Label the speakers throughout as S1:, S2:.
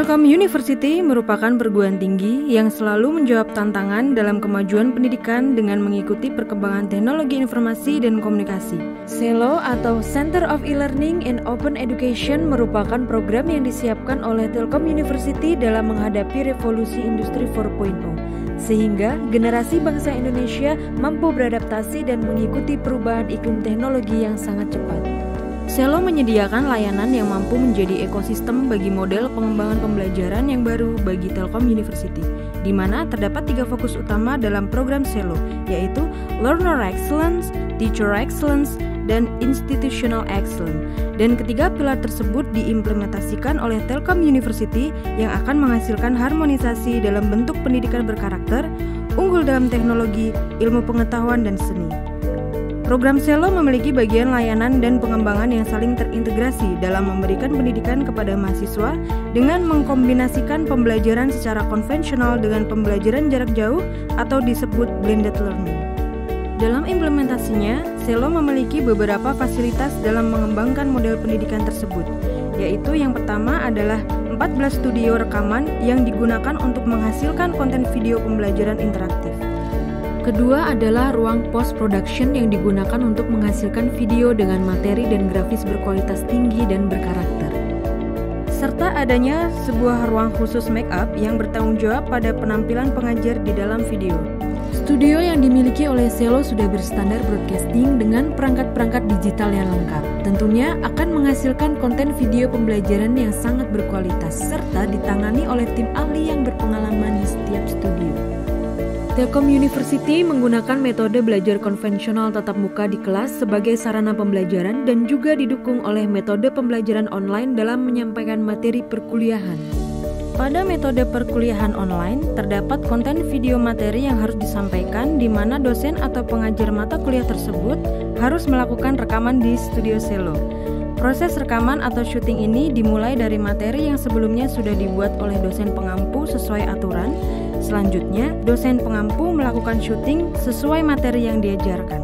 S1: Telkom University merupakan perguruan tinggi yang selalu menjawab tantangan dalam kemajuan pendidikan dengan mengikuti perkembangan teknologi informasi dan komunikasi. CELO atau Center of E-Learning and Open Education merupakan program yang disiapkan oleh Telkom University dalam menghadapi revolusi industri 4.0, sehingga generasi bangsa Indonesia mampu beradaptasi dan mengikuti perubahan iklim teknologi yang sangat cepat. Selo menyediakan layanan yang mampu menjadi ekosistem bagi model pengembangan pembelajaran yang baru bagi Telkom University, di mana terdapat tiga fokus utama dalam program Selo, yaitu Learner Excellence, Teacher Excellence, dan Institutional Excellence. Dan ketiga pilar tersebut diimplementasikan oleh Telkom University yang akan menghasilkan harmonisasi dalam bentuk pendidikan berkarakter, unggul dalam teknologi, ilmu pengetahuan, dan seni. Program Selo memiliki bagian layanan dan pengembangan yang saling terintegrasi dalam memberikan pendidikan kepada mahasiswa dengan mengkombinasikan pembelajaran secara konvensional dengan pembelajaran jarak jauh atau disebut blended learning. Dalam implementasinya, Selo memiliki beberapa fasilitas dalam mengembangkan model pendidikan tersebut, yaitu yang pertama adalah 14 studio rekaman yang digunakan untuk menghasilkan konten video pembelajaran interaktif kedua adalah ruang post production yang digunakan untuk menghasilkan video dengan materi dan grafis berkualitas tinggi dan berkarakter. Serta adanya sebuah ruang khusus make up yang bertanggung jawab pada penampilan pengajar di dalam video. Studio yang dimiliki oleh Selo sudah berstandar broadcasting dengan perangkat-perangkat digital yang lengkap. Tentunya akan menghasilkan konten video pembelajaran yang sangat berkualitas serta ditangani oleh tim ahli yang berpengalaman di setiap studio. Telkom University menggunakan metode belajar konvensional tatap muka di kelas sebagai sarana pembelajaran dan juga didukung oleh metode pembelajaran online dalam menyampaikan materi perkuliahan. Pada metode perkuliahan online, terdapat konten video materi yang harus disampaikan di mana dosen atau pengajar mata kuliah tersebut harus melakukan rekaman di studio selo. Proses rekaman atau syuting ini dimulai dari materi yang sebelumnya sudah dibuat oleh dosen pengampu sesuai aturan Selanjutnya, dosen pengampu melakukan syuting sesuai materi yang diajarkan.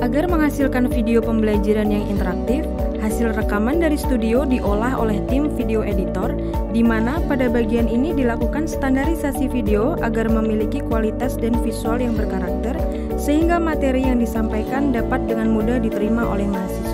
S1: Agar menghasilkan video pembelajaran yang interaktif, hasil rekaman dari studio diolah oleh tim video editor, di mana pada bagian ini dilakukan standarisasi video agar memiliki kualitas dan visual yang berkarakter, sehingga materi yang disampaikan dapat dengan mudah diterima oleh mahasiswa.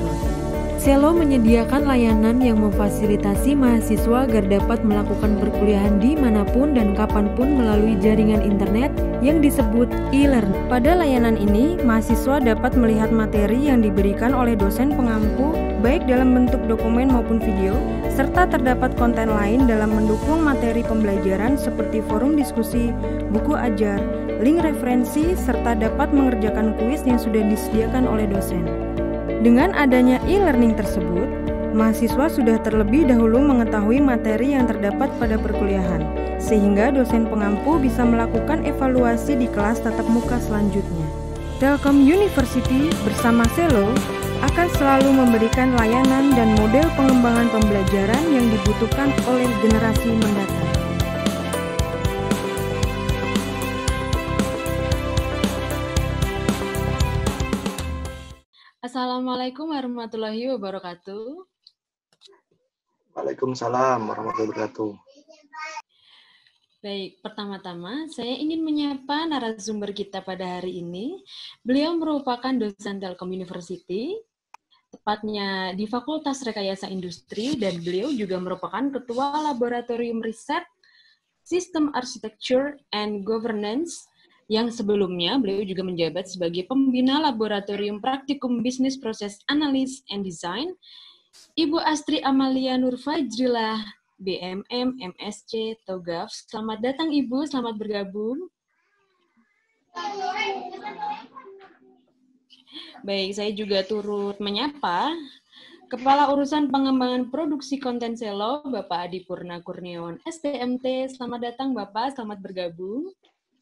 S1: Selo menyediakan layanan yang memfasilitasi mahasiswa agar dapat melakukan perkuliahan di manapun dan kapanpun melalui jaringan internet yang disebut e-learn. Pada layanan ini, mahasiswa dapat melihat materi yang diberikan oleh dosen pengampu baik dalam bentuk dokumen maupun video, serta terdapat konten lain dalam mendukung materi pembelajaran seperti forum diskusi, buku ajar, link referensi, serta dapat mengerjakan kuis yang sudah disediakan oleh dosen. Dengan adanya e-learning tersebut, mahasiswa sudah terlebih dahulu mengetahui materi yang terdapat pada perkuliahan, sehingga dosen pengampu bisa melakukan evaluasi di kelas tatap muka selanjutnya. Telkom University bersama Selo akan selalu memberikan layanan dan model pengembangan pembelajaran yang dibutuhkan oleh generasi mendatang. Assalamualaikum warahmatullahi wabarakatuh.
S2: Waalaikumsalam warahmatullahi wabarakatuh.
S1: Baik, pertama-tama saya ingin menyapa narasumber kita pada hari ini. Beliau merupakan dosen Telkom University, tepatnya di Fakultas Rekayasa Industri, dan beliau juga merupakan Ketua Laboratorium Riset Sistem Architecture and Governance yang sebelumnya beliau juga menjabat sebagai pembina laboratorium praktikum bisnis proses analis and design. Ibu Astri Amalia Nurfajrilah, BMM, MSc, TOGAF. Selamat datang Ibu, selamat bergabung. Baik, saya juga turut menyapa Kepala Urusan Pengembangan Produksi Konten Selo, Bapak Adi Purna Kurniawan, STMT. Selamat datang Bapak, selamat bergabung.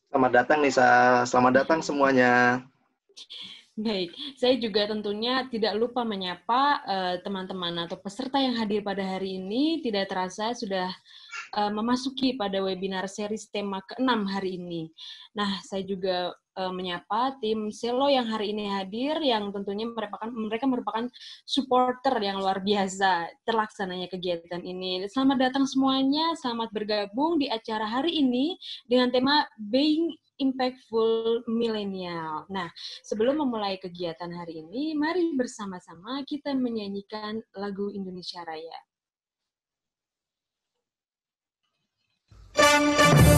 S2: Selamat datang Nisa, selamat datang semuanya.
S1: Baik, saya juga tentunya tidak lupa menyapa eh, teman-teman uh, atau peserta yang hadir pada hari ini. Tidak terasa sudah uh, memasuki pada webinar seri tema keenam hari ini. Nah, saya juga Eh, menyapa tim Selo yang hari ini hadir yang tentunya merupakan mereka merupakan supporter yang luar biasa terlaksananya kegiatan ini. Selamat datang semuanya, selamat bergabung di acara hari ini dengan tema Being impactful milenial. Nah, sebelum memulai kegiatan hari ini, mari bersama-sama kita menyanyikan lagu Indonesia Raya. Thank you.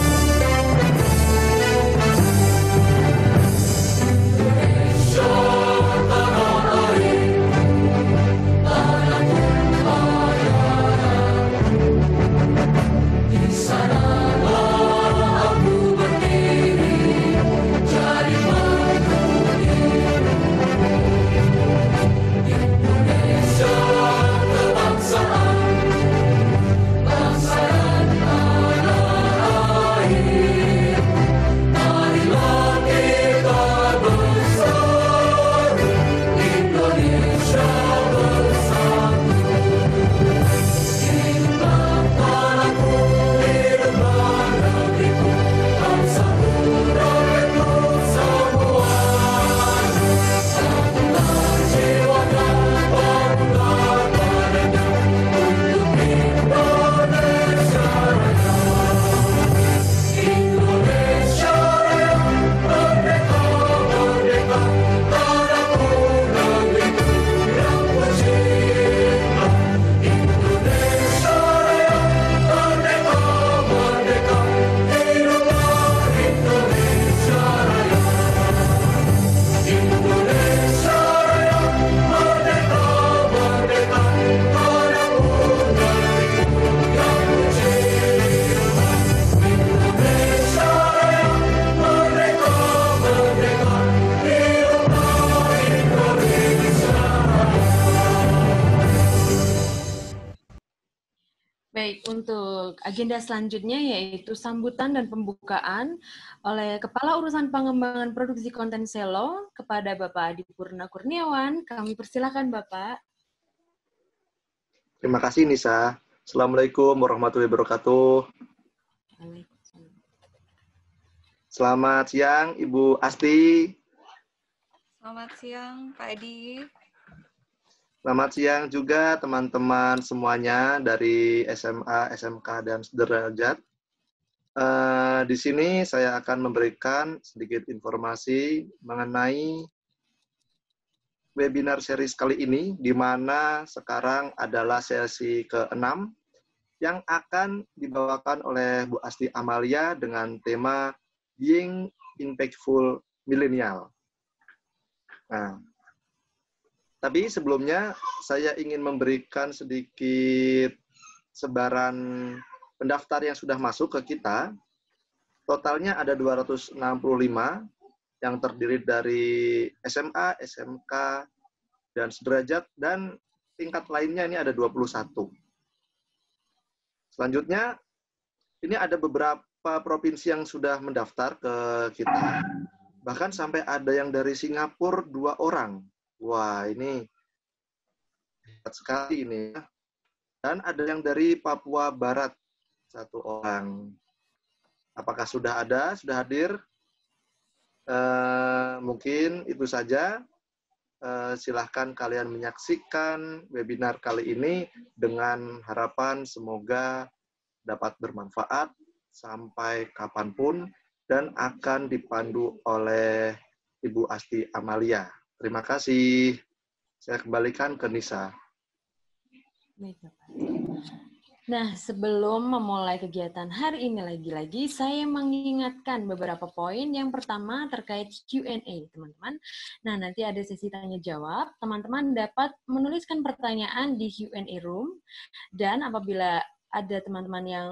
S1: agenda selanjutnya yaitu sambutan dan pembukaan oleh Kepala Urusan Pengembangan Produksi Konten Selo kepada Bapak Adi Purna Kurniawan. Kami persilahkan Bapak.
S2: Terima kasih Nisa. Assalamualaikum warahmatullahi wabarakatuh. Selamat siang Ibu Asti.
S3: Selamat siang Pak Adi.
S2: Selamat siang juga teman-teman semuanya dari SMA, SMK, dan sederajat. Uh, di sini saya akan memberikan sedikit informasi mengenai webinar series kali ini, di mana sekarang adalah sesi ke-6 yang akan dibawakan oleh Bu Asti Amalia dengan tema Being Impactful Millennial. Nah, tapi sebelumnya saya ingin memberikan sedikit sebaran pendaftar yang sudah masuk ke kita. Totalnya ada 265 yang terdiri dari SMA, SMK, dan sederajat, dan tingkat lainnya ini ada 21. Selanjutnya, ini ada beberapa provinsi yang sudah mendaftar ke kita. Bahkan sampai ada yang dari Singapura dua orang. Wah, ini hebat sekali ini. Ya. Dan ada yang dari Papua Barat, satu orang. Apakah sudah ada, sudah hadir? Eh, mungkin itu saja. Eh, silahkan kalian menyaksikan webinar kali ini dengan harapan semoga dapat bermanfaat sampai kapanpun dan akan dipandu oleh Ibu Asti Amalia. Terima kasih. Saya kembalikan ke Nisa.
S1: Nah, sebelum memulai kegiatan hari ini lagi-lagi, saya mengingatkan beberapa poin. Yang pertama terkait Q&A, teman-teman. Nah, nanti ada sesi tanya-jawab. Teman-teman dapat menuliskan pertanyaan di Q&A room. Dan apabila ada teman-teman yang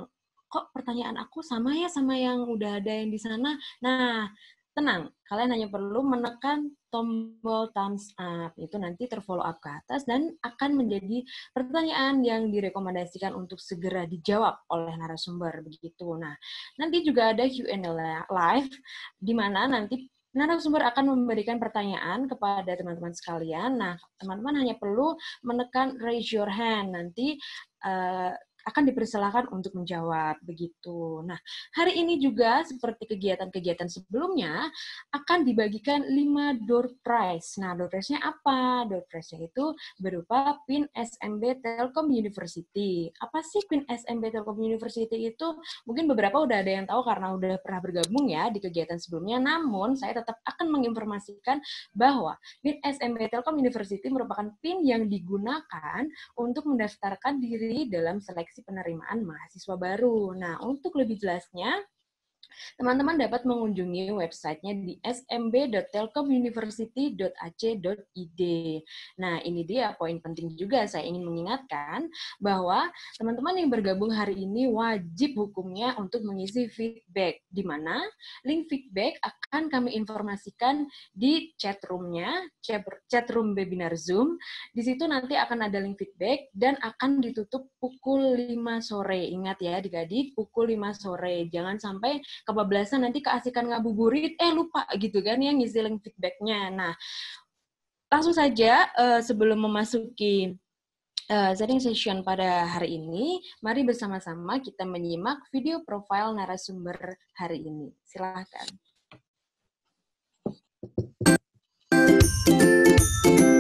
S1: kok pertanyaan aku sama ya sama yang udah ada yang di sana. Nah, Tenang, kalian hanya perlu menekan tombol thumbs up. Itu nanti terfollow up ke atas dan akan menjadi pertanyaan yang direkomendasikan untuk segera dijawab oleh narasumber begitu. Nah, nanti juga ada Q&A live di mana nanti narasumber akan memberikan pertanyaan kepada teman-teman sekalian. Nah, teman-teman hanya perlu menekan raise your hand. Nanti eh, akan dipersilakan untuk menjawab begitu. Nah, hari ini juga seperti kegiatan-kegiatan sebelumnya akan dibagikan 5 door prize. Nah, door prize-nya apa? Door prize-nya itu berupa PIN SMB Telkom University. Apa sih PIN SMB Telkom University itu? Mungkin beberapa udah ada yang tahu karena udah pernah bergabung ya di kegiatan sebelumnya. Namun, saya tetap akan menginformasikan bahwa PIN SMB Telkom University merupakan PIN yang digunakan untuk mendaftarkan diri dalam seleksi seleksi penerimaan mahasiswa baru. Nah, untuk lebih jelasnya, Teman-teman dapat mengunjungi websitenya di smb.telkomuniversity.ac.id. Nah, ini dia poin penting juga saya ingin mengingatkan bahwa teman-teman yang bergabung hari ini wajib hukumnya untuk mengisi feedback, di mana link feedback akan kami informasikan di chat roomnya, chat room webinar Zoom. Di situ nanti akan ada link feedback dan akan ditutup pukul 5 sore. Ingat ya, adik-adik, pukul 5 sore. Jangan sampai kebablasan nanti keasikan ngabuburit eh lupa gitu kan yang link feedbacknya nah langsung saja uh, sebelum memasuki uh, eh, setting session pada hari ini, mari bersama-sama kita menyimak video profil narasumber hari ini. Silahkan. Thank you.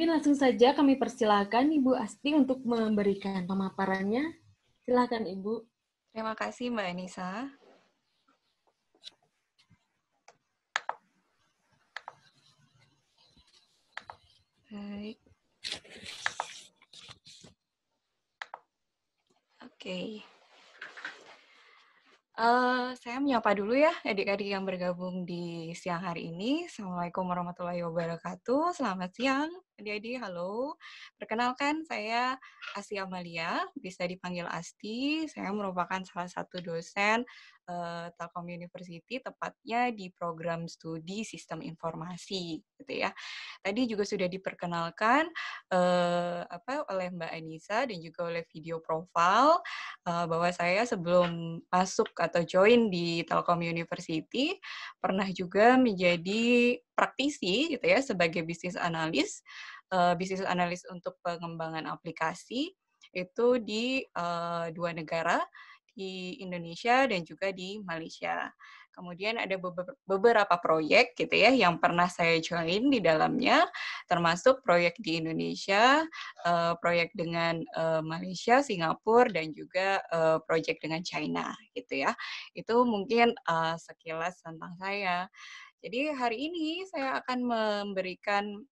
S1: Mungkin langsung saja kami persilakan Ibu Asti untuk memberikan pemaparannya. Silakan Ibu.
S3: Terima kasih Mbak Anissa. Baik. Oke. Okay. Uh, saya menyapa dulu ya adik-adik yang bergabung di siang hari ini. Assalamualaikum warahmatullahi wabarakatuh. Selamat siang adik-adik. Halo. Perkenalkan saya Asti Amalia, bisa dipanggil Asti. Saya merupakan salah satu dosen Eh, Telkom University tepatnya di program studi Sistem Informasi gitu ya. Tadi juga sudah diperkenalkan uh, apa oleh Mbak Anissa dan juga oleh video profile uh, bahwa saya sebelum masuk atau join di Telkom University pernah juga menjadi praktisi gitu ya sebagai bisnis analis uh, bisnis analis untuk pengembangan aplikasi itu di uh, dua negara di Indonesia dan juga di Malaysia. Kemudian ada beberapa proyek gitu ya yang pernah saya join di dalamnya, termasuk proyek di Indonesia, eh, proyek dengan eh, Malaysia, Singapura, dan juga eh, proyek dengan China gitu ya. Itu mungkin sekilas tentang saya. Jadi hari ini saya akan memberikan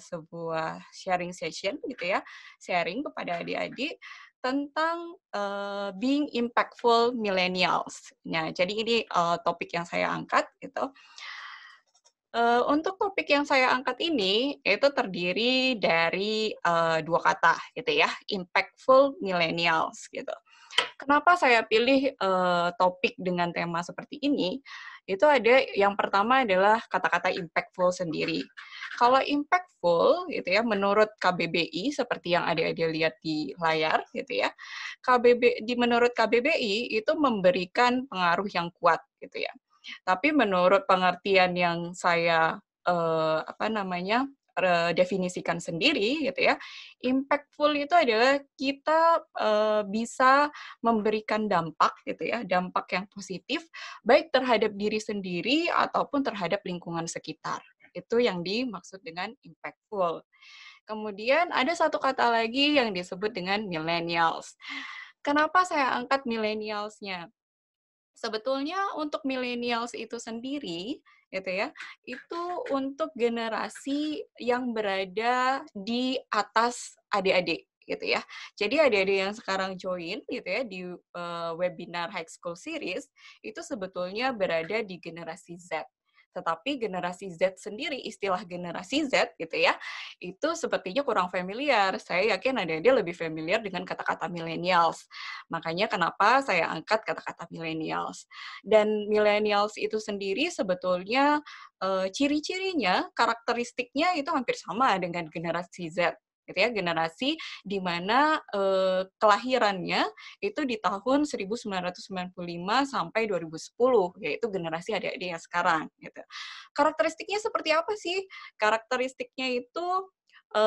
S3: sebuah sharing session gitu ya, sharing kepada adik-adik tentang uh, being impactful millennials. Nah, jadi ini uh, topik yang saya angkat gitu. Uh, untuk topik yang saya angkat ini itu terdiri dari uh, dua kata gitu ya, impactful millennials gitu. Kenapa saya pilih uh, topik dengan tema seperti ini? Uh, itu ada yang pertama adalah kata-kata impactful sendiri. Kalau impactful gitu ya menurut KBBI seperti yang adik-adik lihat di layar gitu ya. KBB di menurut KBBI itu memberikan pengaruh yang kuat gitu ya. Tapi menurut pengertian yang saya eh, apa namanya Eh, definisikan sendiri gitu ya. Impactful itu adalah kita uh, bisa memberikan dampak gitu ya, dampak yang positif baik terhadap diri sendiri ataupun terhadap lingkungan sekitar. Itu yang dimaksud dengan impactful. Kemudian ada satu kata lagi yang disebut dengan millennials. Kenapa saya angkat millennialsnya? Sebetulnya untuk millennials itu sendiri, gitu ya itu untuk generasi yang berada di atas adik-adik gitu ya. Jadi adik-adik yang sekarang join gitu ya di uh, webinar High School Series itu sebetulnya berada di generasi Z tetapi generasi Z sendiri, istilah generasi Z gitu ya, itu sepertinya kurang familiar. Saya yakin ada dia lebih familiar dengan kata-kata millennials. Makanya kenapa saya angkat kata-kata millennials. Dan millennials itu sendiri sebetulnya eh, ciri-cirinya, karakteristiknya itu hampir sama dengan generasi Z gitu ya generasi di mana e, kelahirannya itu di tahun 1995 sampai 2010 yaitu generasi adik-adik yang sekarang gitu. Karakteristiknya seperti apa sih? Karakteristiknya itu e,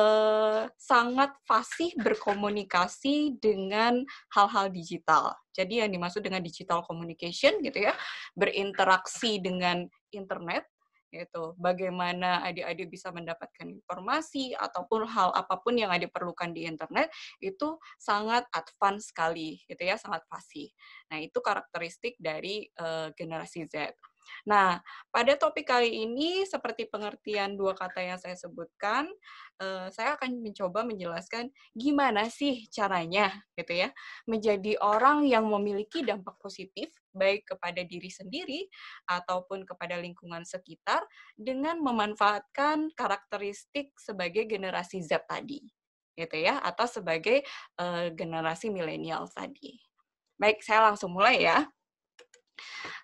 S3: sangat fasih berkomunikasi dengan hal-hal digital. Jadi yang dimaksud dengan digital communication gitu ya, berinteraksi dengan internet yaitu bagaimana adik-adik bisa mendapatkan informasi ataupun hal apapun yang adik perlukan di internet itu sangat advance sekali gitu ya sangat fasih. Nah, itu karakteristik dari uh, generasi Z. Nah, pada topik kali ini, seperti pengertian dua kata yang saya sebutkan, eh, saya akan mencoba menjelaskan gimana sih caranya, gitu ya, menjadi orang yang memiliki dampak positif baik kepada diri sendiri ataupun kepada lingkungan sekitar dengan memanfaatkan karakteristik sebagai generasi Z tadi, gitu ya, atau sebagai uh, generasi milenial tadi. Baik, saya langsung mulai ya.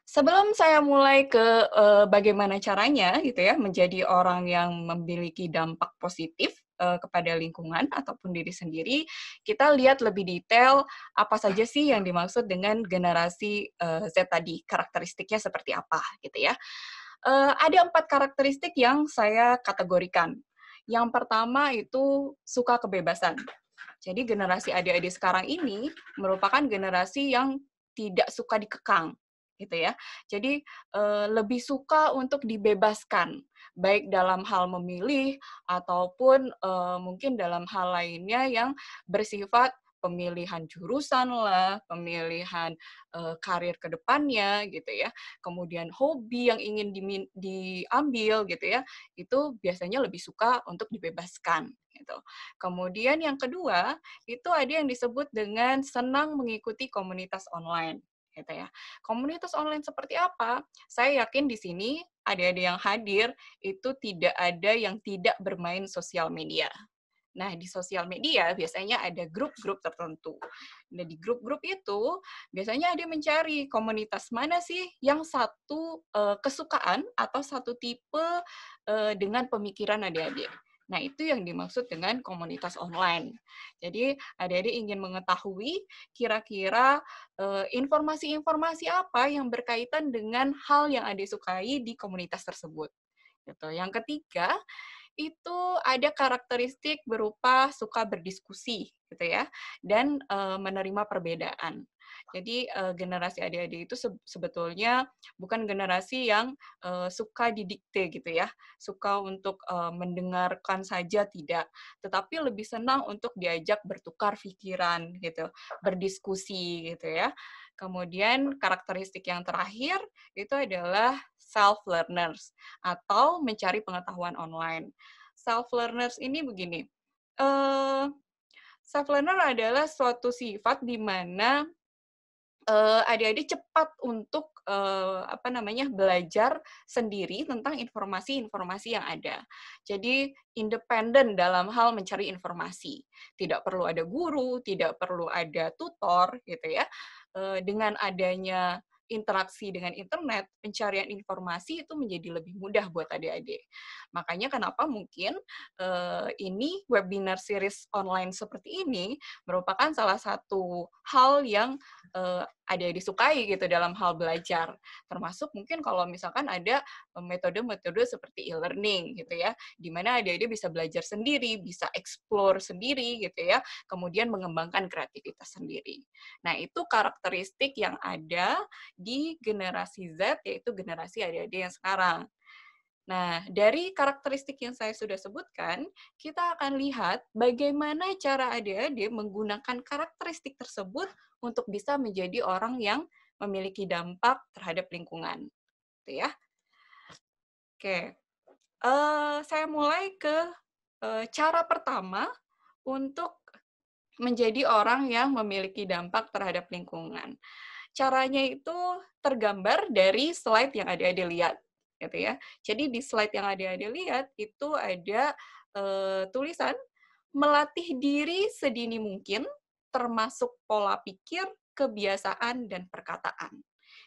S3: Sebelum saya mulai ke uh, bagaimana caranya gitu ya menjadi orang yang memiliki dampak positif uh, kepada lingkungan ataupun diri sendiri, kita lihat lebih detail apa saja sih yang dimaksud dengan generasi uh, Z tadi, karakteristiknya seperti apa gitu ya. Uh, ada empat karakteristik yang saya kategorikan. Yang pertama itu suka kebebasan. Jadi generasi adik-adik sekarang ini merupakan generasi yang tidak suka dikekang gitu ya. Jadi eh, lebih suka untuk dibebaskan baik dalam hal memilih ataupun eh, mungkin dalam hal lainnya yang bersifat pemilihan jurusan lah, pemilihan uh, karir ke depannya gitu ya. Kemudian hobi yang ingin di, diambil gitu ya, itu biasanya lebih suka untuk dibebaskan gitu. Kemudian yang kedua, itu ada yang disebut dengan senang mengikuti komunitas online gitu ya. Komunitas online seperti apa? Saya yakin di sini ada-ada yang hadir itu tidak ada yang tidak bermain sosial media. Nah, di sosial media biasanya ada grup-grup tertentu. Nah, di grup-grup itu biasanya ada mencari komunitas mana sih yang satu uh, kesukaan atau satu tipe uh, dengan pemikiran adik-adik. Nah, itu yang dimaksud dengan komunitas online. Jadi, ada adik ingin mengetahui kira-kira eh, informasi-informasi -kira, apa yang berkaitan dengan hal yang adik sukai di komunitas tersebut. Gitu. Yang ketiga, itu ada karakteristik berupa suka berdiskusi gitu ya dan e, menerima perbedaan. Jadi uh, generasi adik-adik itu sebetulnya bukan generasi yang uh, suka didikte gitu ya, suka untuk uh, mendengarkan saja tidak, tetapi lebih senang untuk diajak bertukar pikiran gitu, berdiskusi gitu ya. Kemudian karakteristik yang terakhir itu adalah self learners atau mencari pengetahuan online. Self learners ini begini. Uh, self learner adalah suatu sifat di mana uh, adik-adik cepat untuk uh, apa namanya belajar sendiri tentang informasi-informasi yang ada. Jadi independen dalam hal mencari informasi. Tidak perlu ada guru, tidak perlu ada tutor gitu ya. Uh, dengan adanya interaksi dengan internet, pencarian informasi itu menjadi lebih mudah buat adik-adik. Makanya kenapa mungkin uh, ini webinar series online seperti ini merupakan salah satu hal yang uh, ada yang disukai gitu dalam hal belajar. Termasuk mungkin kalau misalkan ada eh, metode-metode seperti e-learning gitu ya, di mana ada adik bisa belajar sendiri, bisa explore sendiri gitu ya, kemudian mengembangkan kreativitas sendiri. Nah, itu karakteristik yang ada di generasi Z yaitu generasi adik-adik yang sekarang. Nah, dari karakteristik yang saya sudah sebutkan, kita akan lihat bagaimana cara adik-adik menggunakan karakteristik tersebut untuk bisa menjadi orang yang memiliki dampak terhadap lingkungan. Gitu ya. Oke, uh, saya mulai ke uh, cara pertama untuk menjadi orang yang memiliki dampak terhadap lingkungan. Caranya itu tergambar dari slide yang adik-adik lihat gitu ya. Jadi di slide yang ada ada lihat itu ada uh, tulisan melatih diri sedini mungkin termasuk pola pikir, kebiasaan dan perkataan.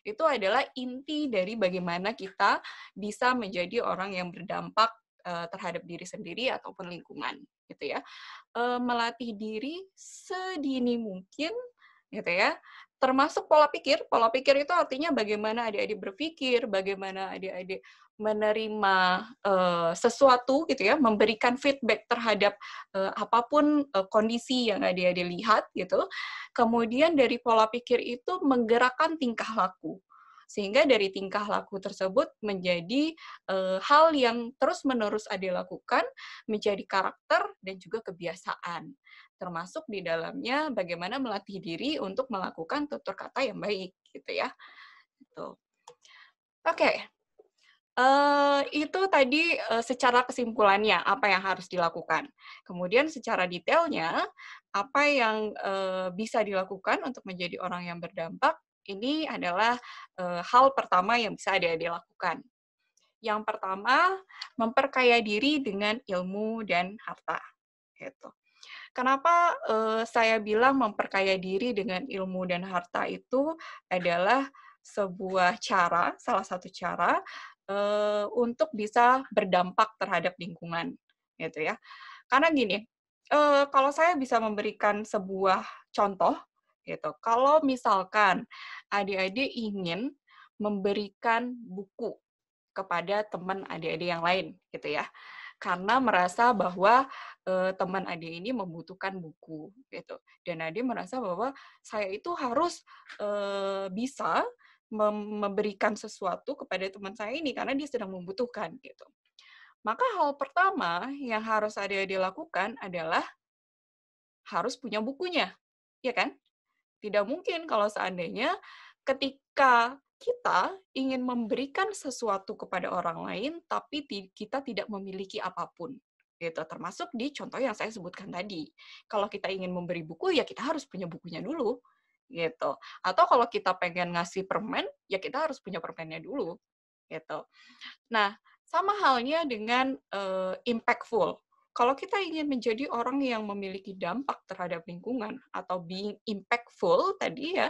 S3: Itu adalah inti dari bagaimana kita bisa menjadi orang yang berdampak uh, terhadap diri sendiri ataupun lingkungan gitu ya. Uh, melatih diri sedini mungkin gitu ya termasuk pola pikir. Pola pikir itu artinya bagaimana adik-adik berpikir, bagaimana adik-adik menerima uh, sesuatu gitu ya, memberikan feedback terhadap uh, apapun uh, kondisi yang adik-adik lihat gitu. Kemudian dari pola pikir itu menggerakkan tingkah laku sehingga dari tingkah laku tersebut menjadi e, hal yang terus-menerus Ade lakukan, menjadi karakter dan juga kebiasaan termasuk di dalamnya bagaimana melatih diri untuk melakukan tutur kata yang baik gitu ya. Itu. Oke. Okay. Uh, eh, itu tadi uh, secara kesimpulannya apa yang harus dilakukan. Kemudian secara detailnya apa yang uh, bisa dilakukan untuk menjadi orang yang berdampak ini adalah uh, hal pertama yang bisa dia dilakukan. Yang pertama memperkaya diri dengan ilmu dan harta. Gitu. Kenapa uh, saya bilang memperkaya diri dengan ilmu dan harta itu adalah sebuah cara, salah satu cara uh, untuk bisa berdampak terhadap lingkungan, gitu ya. Karena gini, uh, kalau saya bisa memberikan sebuah contoh, gitu. Kalau misalkan adik-adik ingin memberikan buku kepada teman adik-adik yang lain, gitu ya karena merasa bahwa uh, teman Ade ini membutuhkan buku gitu. Dan Ade merasa bahwa saya itu harus uh, bisa memberikan sesuatu kepada teman saya ini karena dia sedang membutuhkan gitu. Maka hal pertama yang harus Ade dilakukan adalah harus punya bukunya, ya kan? Tidak mungkin kalau seandainya ketika kita ingin memberikan sesuatu kepada orang lain, tapi kita tidak memiliki apapun gitu termasuk di contoh yang saya sebutkan tadi kalau kita ingin memberi buku ya kita harus punya bukunya dulu gitu atau kalau kita pengen ngasih permen ya kita harus punya permennya dulu gitu nah sama halnya dengan uh, impactful kalau kita ingin menjadi orang yang memiliki dampak terhadap lingkungan atau being impactful tadi ya,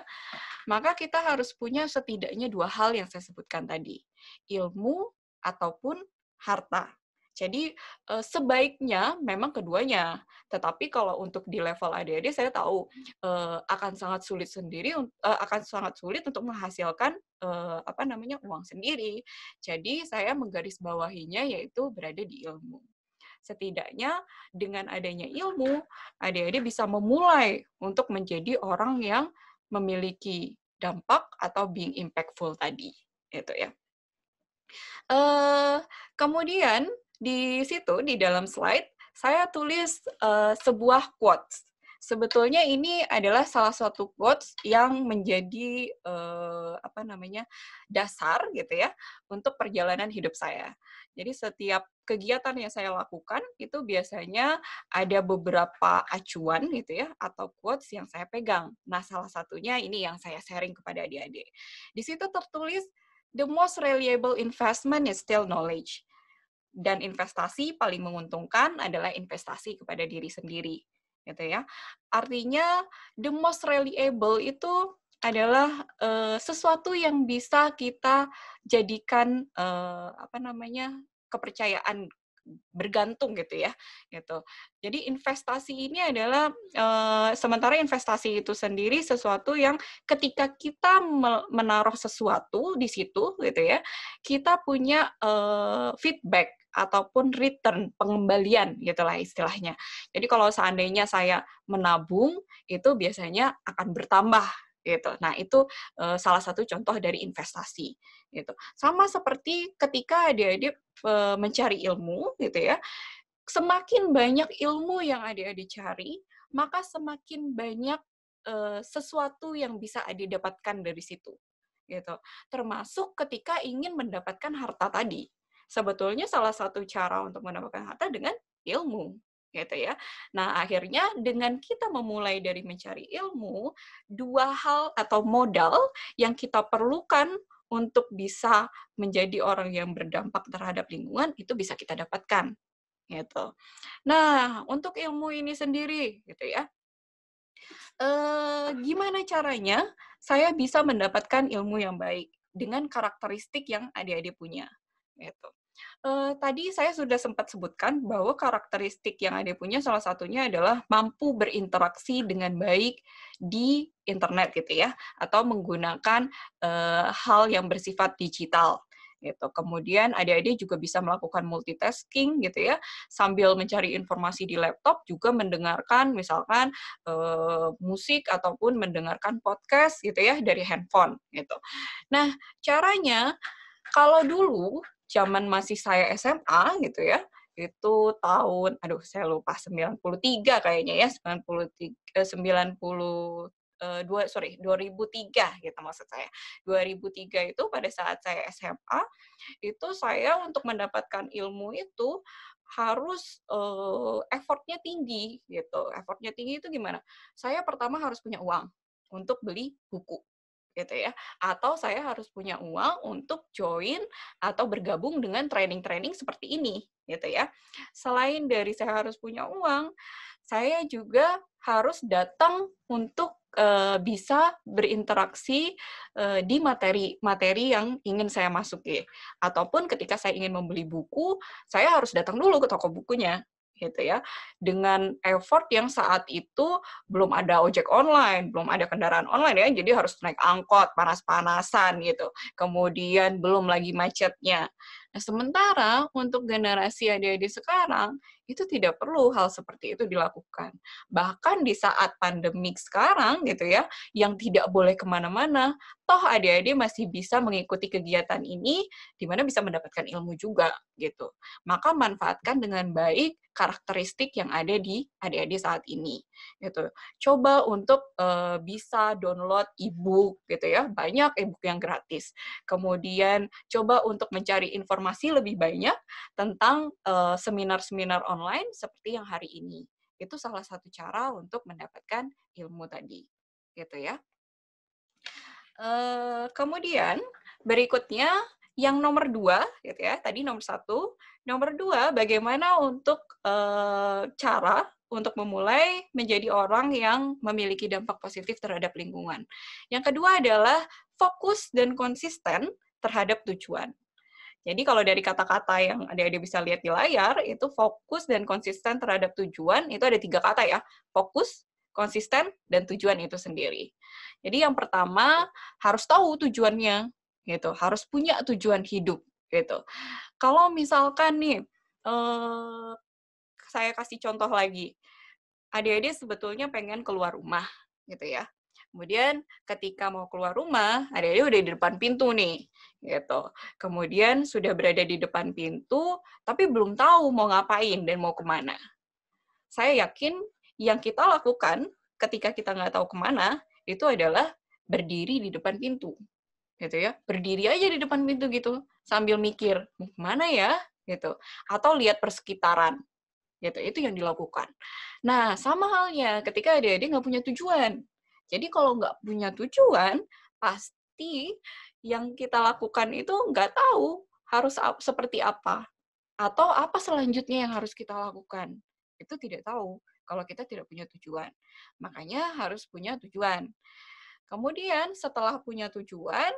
S3: maka kita harus punya setidaknya dua hal yang saya sebutkan tadi, ilmu ataupun harta. Jadi eh, sebaiknya memang keduanya, tetapi kalau untuk di level adik saya tahu eh, akan sangat sulit sendiri, eh, akan sangat sulit untuk menghasilkan apa namanya uang sendiri. Jadi saya menggaris bawahinya yaitu berada di ilmu setidaknya dengan adanya ilmu, adik-adik bisa memulai untuk menjadi orang yang memiliki dampak atau being impactful tadi, itu ya. Uh, kemudian di situ di dalam slide saya tulis uh, sebuah quotes sebetulnya ini adalah salah satu quotes yang menjadi uh, apa namanya dasar gitu ya untuk perjalanan hidup saya. Jadi setiap kegiatan yang saya lakukan itu biasanya ada beberapa acuan gitu ya atau quotes yang saya pegang. Nah, salah satunya ini yang saya sharing kepada adik-adik. Di situ tertulis the most reliable investment is still knowledge. Dan investasi paling menguntungkan adalah investasi kepada diri sendiri gitu ya. Artinya the most reliable itu adalah uh, sesuatu yang bisa kita jadikan uh, apa namanya kepercayaan bergantung gitu ya gitu jadi investasi ini adalah e, sementara investasi itu sendiri sesuatu yang ketika kita menaruh sesuatu di situ gitu ya kita punya e, feedback ataupun return pengembalian gitulah istilahnya. Jadi kalau seandainya saya menabung itu biasanya akan bertambah gitu. Nah, itu uh, salah satu contoh dari investasi gitu. Sama seperti ketika adik-adik uh, mencari ilmu gitu ya. Semakin banyak ilmu yang adik-adik cari, maka semakin banyak uh, sesuatu yang bisa adik dapatkan dari situ gitu. Termasuk ketika ingin mendapatkan harta tadi. Sebetulnya salah satu cara untuk mendapatkan harta dengan ilmu gitu ya. Nah, akhirnya dengan kita memulai dari mencari ilmu, dua hal atau modal yang kita perlukan untuk bisa menjadi orang yang berdampak terhadap lingkungan itu bisa kita dapatkan gitu. Nah, untuk ilmu ini sendiri gitu ya. E, gimana caranya saya bisa mendapatkan ilmu yang baik dengan karakteristik yang adik-adik punya gitu uh, tadi saya sudah sempat sebutkan bahwa karakteristik yang ada punya salah satunya adalah mampu berinteraksi dengan baik di internet gitu ya, atau menggunakan uh, hal yang bersifat digital gitu. Kemudian adik-adik juga bisa melakukan multitasking gitu ya, sambil mencari informasi di laptop juga mendengarkan misalkan e, musik ataupun mendengarkan podcast gitu ya dari handphone gitu. Nah, caranya kalau dulu zaman masih saya SMA gitu ya itu tahun aduh saya lupa 93 kayaknya ya 93 90 eh, eh, sorry 2003 gitu maksud saya 2003 itu pada saat saya SMA itu saya untuk mendapatkan ilmu itu harus uh, effortnya tinggi gitu effortnya tinggi itu gimana saya pertama harus punya uang untuk beli buku gitu ya. Atau saya harus punya uang untuk join atau bergabung dengan training-training seperti ini gitu ya. Selain dari saya harus punya uang, saya juga harus datang untuk uh, bisa berinteraksi uh, di materi-materi yang ingin saya masuki. Ataupun ketika saya ingin membeli buku, saya harus datang dulu ke toko bukunya gitu ya dengan effort yang saat itu belum ada ojek online belum ada kendaraan online ya jadi harus naik angkot panas-panasan gitu kemudian belum lagi macetnya Nah, sementara untuk generasi adik-adik sekarang, itu tidak perlu hal seperti itu dilakukan. Bahkan di saat pandemik sekarang gitu ya, yang tidak boleh kemana-mana, toh adik-adik masih bisa mengikuti kegiatan ini, di mana bisa mendapatkan ilmu juga gitu. Maka manfaatkan dengan baik karakteristik yang ada di adik-adik saat ini gitu. Coba untuk uh, bisa download e-book gitu ya, banyak e-book yang gratis. Kemudian coba untuk mencari informasi informasi lebih banyak tentang eh, seminar-seminar uh, online seperti yang hari ini. Itu salah satu cara untuk mendapatkan ilmu tadi, gitu ya. Uh, kemudian berikutnya yang nomor dua, gitu ya. Tadi nomor satu, nomor dua, bagaimana untuk uh, cara untuk memulai menjadi orang yang memiliki dampak positif terhadap lingkungan. Yang kedua adalah fokus dan konsisten terhadap tujuan. Jadi kalau dari kata-kata yang adik-adik bisa lihat di layar, itu fokus dan konsisten terhadap tujuan, itu ada tiga kata ya. Fokus, konsisten, dan tujuan itu sendiri. Jadi yang pertama, harus tahu tujuannya, gitu. Harus punya tujuan hidup, gitu. Kalau misalkan nih, eh, saya kasih contoh lagi. Adik-adik sebetulnya pengen keluar rumah, gitu ya. Kemudian ketika mau keluar rumah, adik-adik udah di depan pintu nih, gitu. Kemudian sudah berada di depan pintu, tapi belum tahu mau ngapain dan mau kemana. Saya yakin yang kita lakukan ketika kita nggak tahu kemana, itu adalah berdiri di depan pintu. Gitu ya, berdiri aja di depan pintu gitu, sambil mikir, mau kemana ya? gitu atau lihat persekitaran gitu itu yang dilakukan nah sama halnya ketika adik-adik nggak punya tujuan jadi kalau nggak punya tujuan, pasti yang kita lakukan itu nggak tahu harus seperti apa atau apa selanjutnya yang harus kita lakukan. Itu tidak tahu kalau kita tidak punya tujuan. Makanya harus punya tujuan. Kemudian setelah punya tujuan,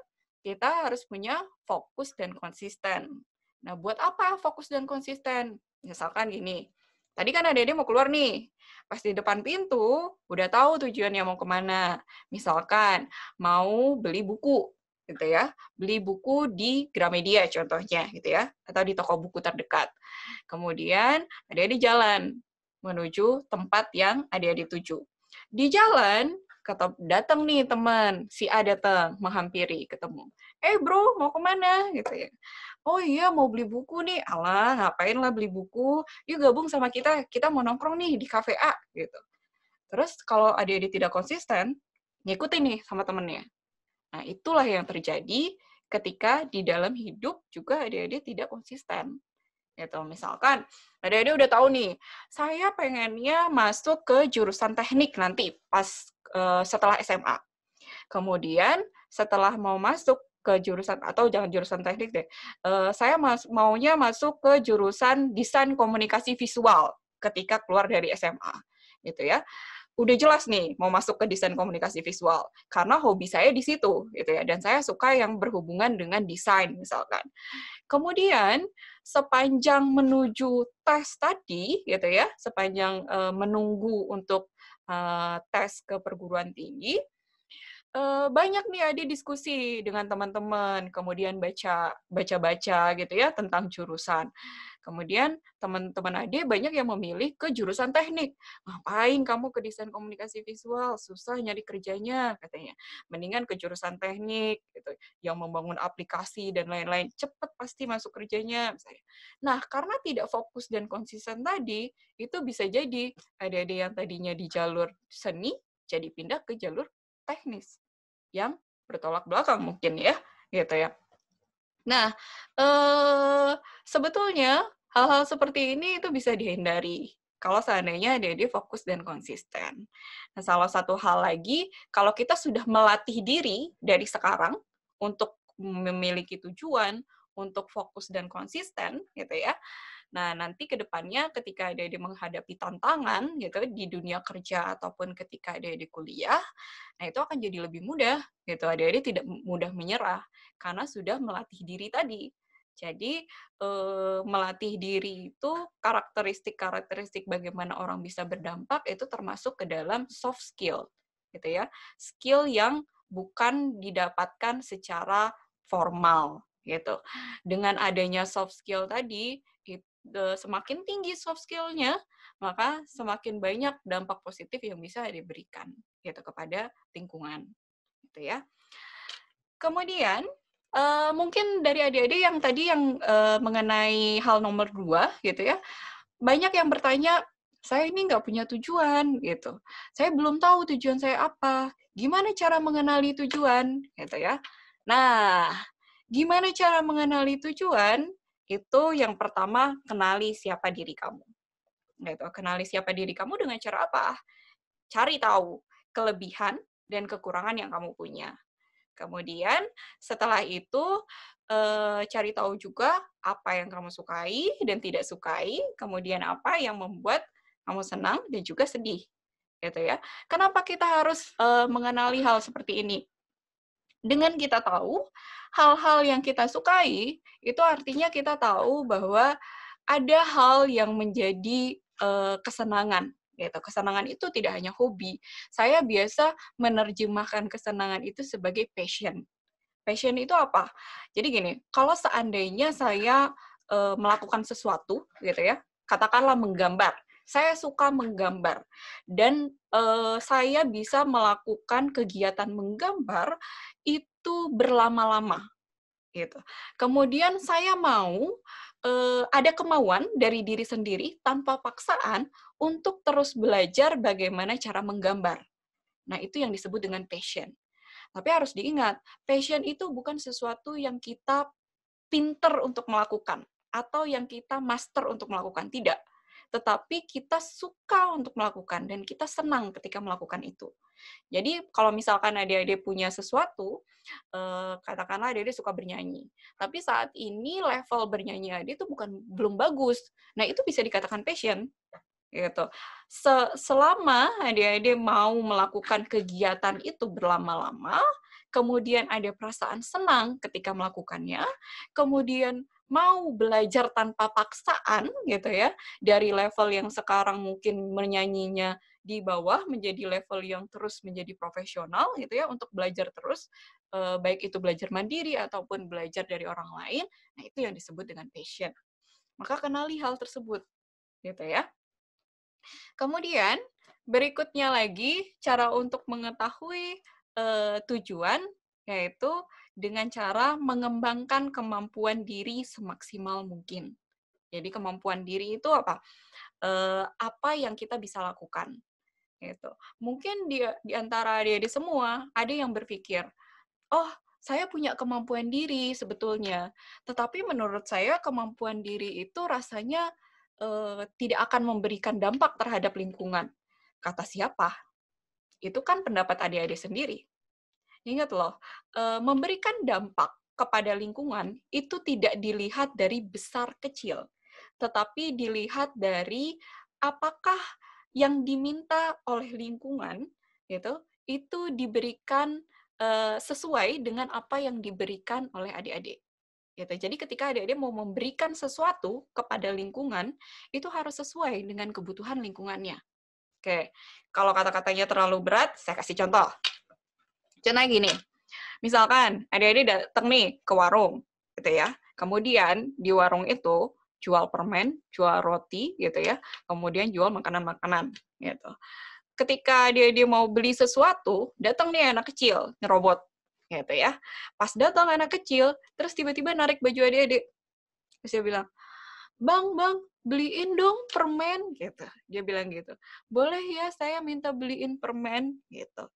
S3: kita harus punya fokus dan konsisten. Nah, buat apa fokus dan konsisten? Misalkan gini, Tadi kan adik-adik mau keluar nih. Pas di depan pintu, udah tahu tujuannya mau kemana. Misalkan, mau beli buku gitu ya. Beli buku di Gramedia contohnya gitu ya, atau di toko buku terdekat. Kemudian adik-adik jalan menuju tempat yang adik-adik tuju. Di jalan, kata datang nih teman si A datang menghampiri ketemu eh bro mau kemana gitu ya oh iya mau beli buku nih alah ngapain lah beli buku yuk gabung sama kita kita mau nongkrong nih di kafe A gitu terus kalau adik-adik tidak konsisten ngikutin nih sama temennya nah itulah yang terjadi ketika di dalam hidup juga adik-adik tidak konsisten gitu misalkan ada ada udah tahu nih saya pengennya masuk ke jurusan teknik nanti pas uh, setelah SMA kemudian setelah mau masuk ke jurusan atau jangan jurusan teknik deh uh, saya mas maunya masuk ke jurusan desain komunikasi visual ketika keluar dari SMA gitu ya udah jelas nih mau masuk ke desain komunikasi visual karena hobi saya di situ gitu ya dan saya suka yang berhubungan dengan desain misalkan kemudian sepanjang menuju tes tadi gitu ya, sepanjang uh, menunggu untuk uh, tes ke perguruan tinggi Uh, banyak nih ada diskusi dengan teman-teman, kemudian baca baca-baca gitu ya tentang jurusan. Kemudian teman-teman adik banyak yang memilih ke jurusan teknik. Ngapain kamu ke desain komunikasi visual? Susah nyari kerjanya katanya. Mendingan ke jurusan teknik gitu. Yang membangun aplikasi dan lain-lain. Cepat pasti masuk kerjanya misalnya. Nah, karena tidak fokus dan konsisten tadi, itu bisa jadi adik-adik yang tadinya di jalur seni jadi pindah ke jalur teknis yang bertolak belakang hmm. mungkin ya gitu ya Nah, eh, sebetulnya hal-hal seperti ini itu bisa dihindari kalau seandainya dia fokus dan konsisten. Nah, salah satu hal lagi, kalau kita sudah melatih diri dari sekarang untuk memiliki tujuan, untuk fokus dan konsisten, gitu ya, Nah, nanti ke depannya ketika ada adik menghadapi tantangan gitu di dunia kerja ataupun ketika adik di kuliah, nah itu akan jadi lebih mudah gitu. ada adik tidak mudah menyerah karena sudah melatih diri tadi. Jadi eh, melatih diri itu karakteristik-karakteristik bagaimana orang bisa berdampak itu termasuk ke dalam soft skill gitu ya. Skill yang bukan didapatkan secara formal gitu. Dengan adanya soft skill tadi, semakin tinggi soft skill-nya, maka semakin banyak dampak positif yang bisa diberikan gitu kepada lingkungan. Gitu ya. Kemudian uh, mungkin dari adik-adik yang tadi yang uh, mengenai hal nomor dua gitu ya, banyak yang bertanya saya ini nggak punya tujuan gitu, saya belum tahu tujuan saya apa, gimana cara mengenali tujuan gitu ya. Nah, gimana cara mengenali tujuan? itu yang pertama kenali siapa diri kamu. Gitu. Kenali siapa diri kamu dengan cara apa? Cari tahu kelebihan dan kekurangan yang kamu punya. Kemudian setelah itu e, cari tahu juga apa yang kamu sukai dan tidak sukai, kemudian apa yang membuat kamu senang dan juga sedih. Gitu ya. Kenapa kita harus e, mengenali hal seperti ini? dengan kita tahu hal-hal yang kita sukai, itu artinya kita tahu bahwa ada hal yang menjadi uh, kesenangan. Gitu. Kesenangan itu tidak hanya hobi. Saya biasa menerjemahkan kesenangan itu sebagai passion. Passion itu apa? Jadi gini, kalau seandainya saya uh, melakukan sesuatu, gitu ya, katakanlah menggambar, saya suka menggambar dan uh, saya bisa melakukan kegiatan menggambar itu berlama-lama gitu. Kemudian saya mau eh, ada kemauan dari diri sendiri tanpa paksaan untuk terus belajar bagaimana cara menggambar. Nah, itu yang disebut dengan passion. Tapi harus diingat, passion itu bukan sesuatu yang kita pinter untuk melakukan atau yang kita master untuk melakukan. Tidak tetapi kita suka untuk melakukan dan kita senang ketika melakukan itu. Jadi kalau misalkan adik-adik punya sesuatu, eh, katakanlah adik-adik suka bernyanyi, tapi saat ini level bernyanyi adik itu bukan belum bagus. Nah itu bisa dikatakan passion gitu. Selama adik-adik mau melakukan kegiatan itu berlama-lama, kemudian ada perasaan senang ketika melakukannya, kemudian mau belajar tanpa paksaan gitu ya dari level yang sekarang mungkin menyanyinya di bawah menjadi level yang terus menjadi profesional gitu ya untuk belajar terus eh, baik itu belajar mandiri ataupun belajar dari orang lain nah itu yang disebut dengan passion maka kenali hal tersebut gitu ya kemudian berikutnya lagi cara untuk mengetahui eh, tujuan yaitu dengan cara mengembangkan kemampuan diri semaksimal mungkin. Jadi kemampuan diri itu apa? E, apa yang kita bisa lakukan? Gitu. Mungkin di, di antara dia di semua ada yang berpikir, oh saya punya kemampuan diri sebetulnya, tetapi menurut saya kemampuan diri itu rasanya e, tidak akan memberikan dampak terhadap lingkungan. Kata siapa? Itu kan pendapat adik-adik sendiri Ingat loh, eh, memberikan dampak kepada lingkungan itu tidak dilihat dari besar kecil, tetapi dilihat dari apakah yang diminta oleh lingkungan gitu itu diberikan eh, sesuai dengan apa yang diberikan oleh adik-adik. Gitu. Jadi ketika adik-adik mau memberikan sesuatu kepada lingkungan, itu harus sesuai dengan kebutuhan lingkungannya. Oke, kalau kata-katanya terlalu berat, saya kasih contoh. Contohnya gini, misalkan adik-adik datang nih ke warung, gitu ya. Kemudian di warung itu jual permen, jual roti, gitu ya. Kemudian jual makanan-makanan, gitu. Ketika dia dia mau beli sesuatu, datang nih anak kecil, nyerobot, gitu ya. Pas datang anak kecil, terus tiba-tiba narik baju adik-adik. Terus dia bilang, bang, bang, beliin dong permen, gitu. Dia bilang gitu. Boleh ya, saya minta beliin permen, gitu.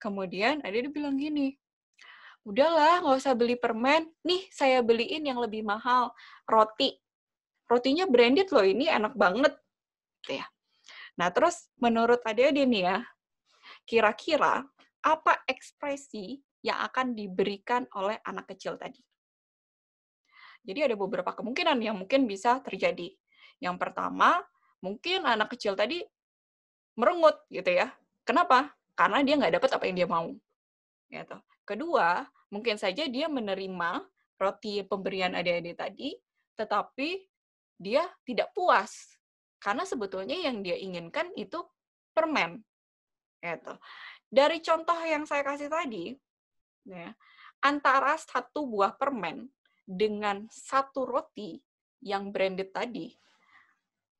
S3: Kemudian ada bilang gini, udahlah nggak usah beli permen, nih saya beliin yang lebih mahal, roti. Rotinya branded loh, ini enak banget. Gitu ya. Nah terus menurut adik-adik nih ya, kira-kira apa ekspresi yang akan diberikan oleh anak kecil tadi? Jadi ada beberapa kemungkinan yang mungkin bisa terjadi. Yang pertama, mungkin anak kecil tadi merengut gitu ya. Kenapa? karena dia nggak dapat apa yang dia mau. Gitu. Kedua, mungkin saja dia menerima roti pemberian adik-adik tadi, tetapi dia tidak puas karena sebetulnya yang dia inginkan itu permen. Gitu. Dari contoh yang saya kasih tadi, ya, antara satu buah permen dengan satu roti yang branded tadi,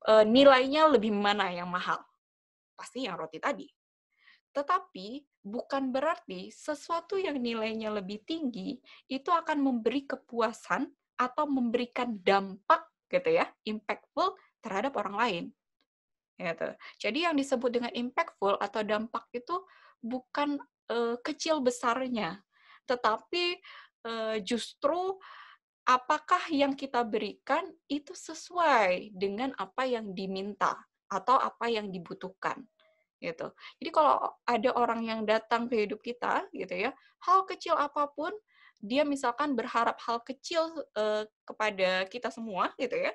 S3: eh, nilainya lebih mana yang mahal? Pasti yang roti tadi. Tetapi bukan berarti sesuatu yang nilainya lebih tinggi itu akan memberi kepuasan atau memberikan dampak gitu ya, impactful terhadap orang lain. Gitu. Jadi yang disebut dengan impactful atau dampak itu bukan uh, kecil besarnya, tetapi uh, justru apakah yang kita berikan itu sesuai dengan apa yang diminta atau apa yang dibutuhkan gitu. Jadi kalau ada orang yang datang ke hidup kita gitu ya, hal kecil apapun dia misalkan berharap hal kecil uh, kepada kita semua gitu ya.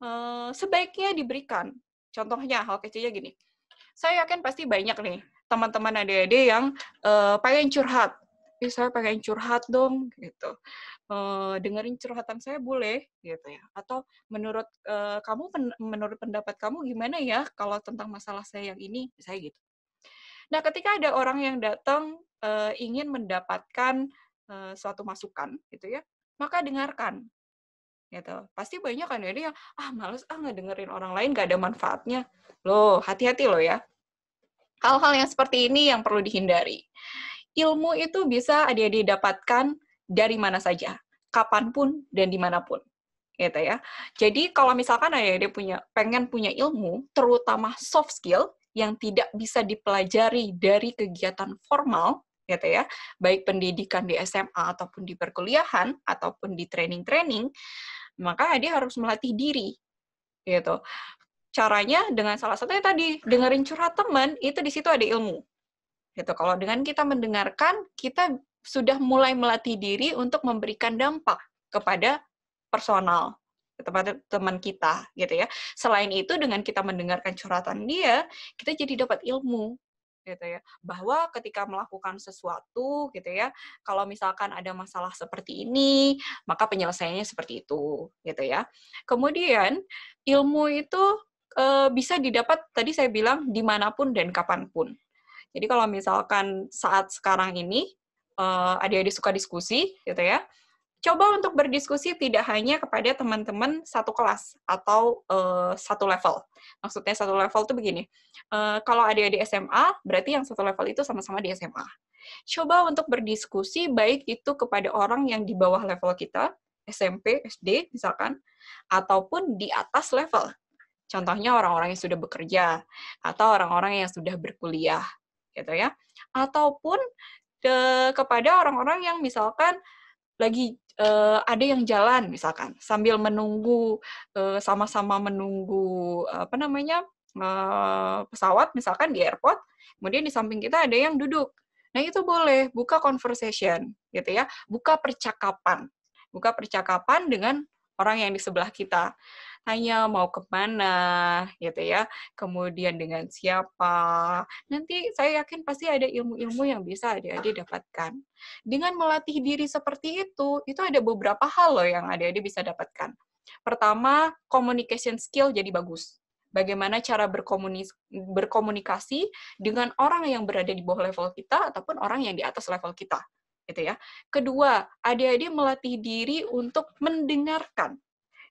S3: Uh, sebaiknya diberikan. Contohnya hal kecilnya gini. Saya yakin pasti banyak nih teman-teman adik-adik yang uh, pengen curhat. Ih, saya pengen curhat dong gitu uh, dengerin curhatan saya boleh gitu ya atau menurut uh, kamu pen, menurut pendapat kamu gimana ya kalau tentang masalah saya yang ini saya gitu nah ketika ada orang yang datang uh, ingin mendapatkan uh, suatu masukan gitu ya maka dengarkan gitu pasti banyak kan ini yang ah males ah nggak dengerin orang lain gak ada manfaatnya loh hati-hati loh ya hal-hal yang seperti ini yang perlu dihindari ilmu itu bisa adik-adik dapatkan dari mana saja, kapanpun dan dimanapun gitu ya. Jadi kalau misalkan ayah dia punya pengen punya ilmu, terutama soft skill yang tidak bisa dipelajari dari kegiatan formal, gitu ya, baik pendidikan di SMA ataupun di perkuliahan ataupun di training-training, maka dia harus melatih diri, gitu. Caranya dengan salah satunya tadi dengerin curhat teman itu di situ ada ilmu, gitu. Kalau dengan kita mendengarkan, kita sudah mulai melatih diri untuk memberikan dampak kepada personal kepada teman kita gitu ya. Selain itu dengan kita mendengarkan curhatan dia, kita jadi dapat ilmu gitu ya bahwa ketika melakukan sesuatu gitu ya kalau misalkan ada masalah seperti ini maka penyelesaiannya seperti itu gitu ya kemudian ilmu itu e, bisa didapat tadi saya bilang dimanapun dan kapanpun jadi kalau misalkan saat sekarang ini uh, adik-adik suka diskusi gitu ya coba untuk berdiskusi tidak hanya kepada teman-teman satu kelas atau uh, satu level. Maksudnya satu level itu begini, uh, kalau adik-adik SMA, berarti yang satu level itu sama-sama di SMA. Coba untuk berdiskusi baik itu kepada orang yang di bawah level kita, SMP, SD misalkan, ataupun di atas level. Contohnya orang-orang yang sudah bekerja, atau orang-orang yang sudah berkuliah, gitu ya. Ataupun ke kepada orang-orang yang misalkan lagi uh, ada yang jalan misalkan sambil menunggu eh, sama-sama uh, menunggu apa namanya uh, pesawat misalkan di airport kemudian di samping kita ada yang duduk nah itu boleh buka conversation gitu ya buka percakapan buka percakapan dengan orang yang di sebelah kita hanya mau kemana gitu ya kemudian dengan siapa nanti saya yakin pasti ada ilmu-ilmu yang bisa adik-adik dapatkan dengan melatih diri seperti itu itu ada beberapa hal loh yang adik-adik bisa dapatkan pertama communication skill jadi bagus bagaimana cara berkomunikasi dengan orang yang berada di bawah level kita ataupun orang yang di atas level kita gitu ya. Kedua, adik-adik melatih diri untuk mendengarkan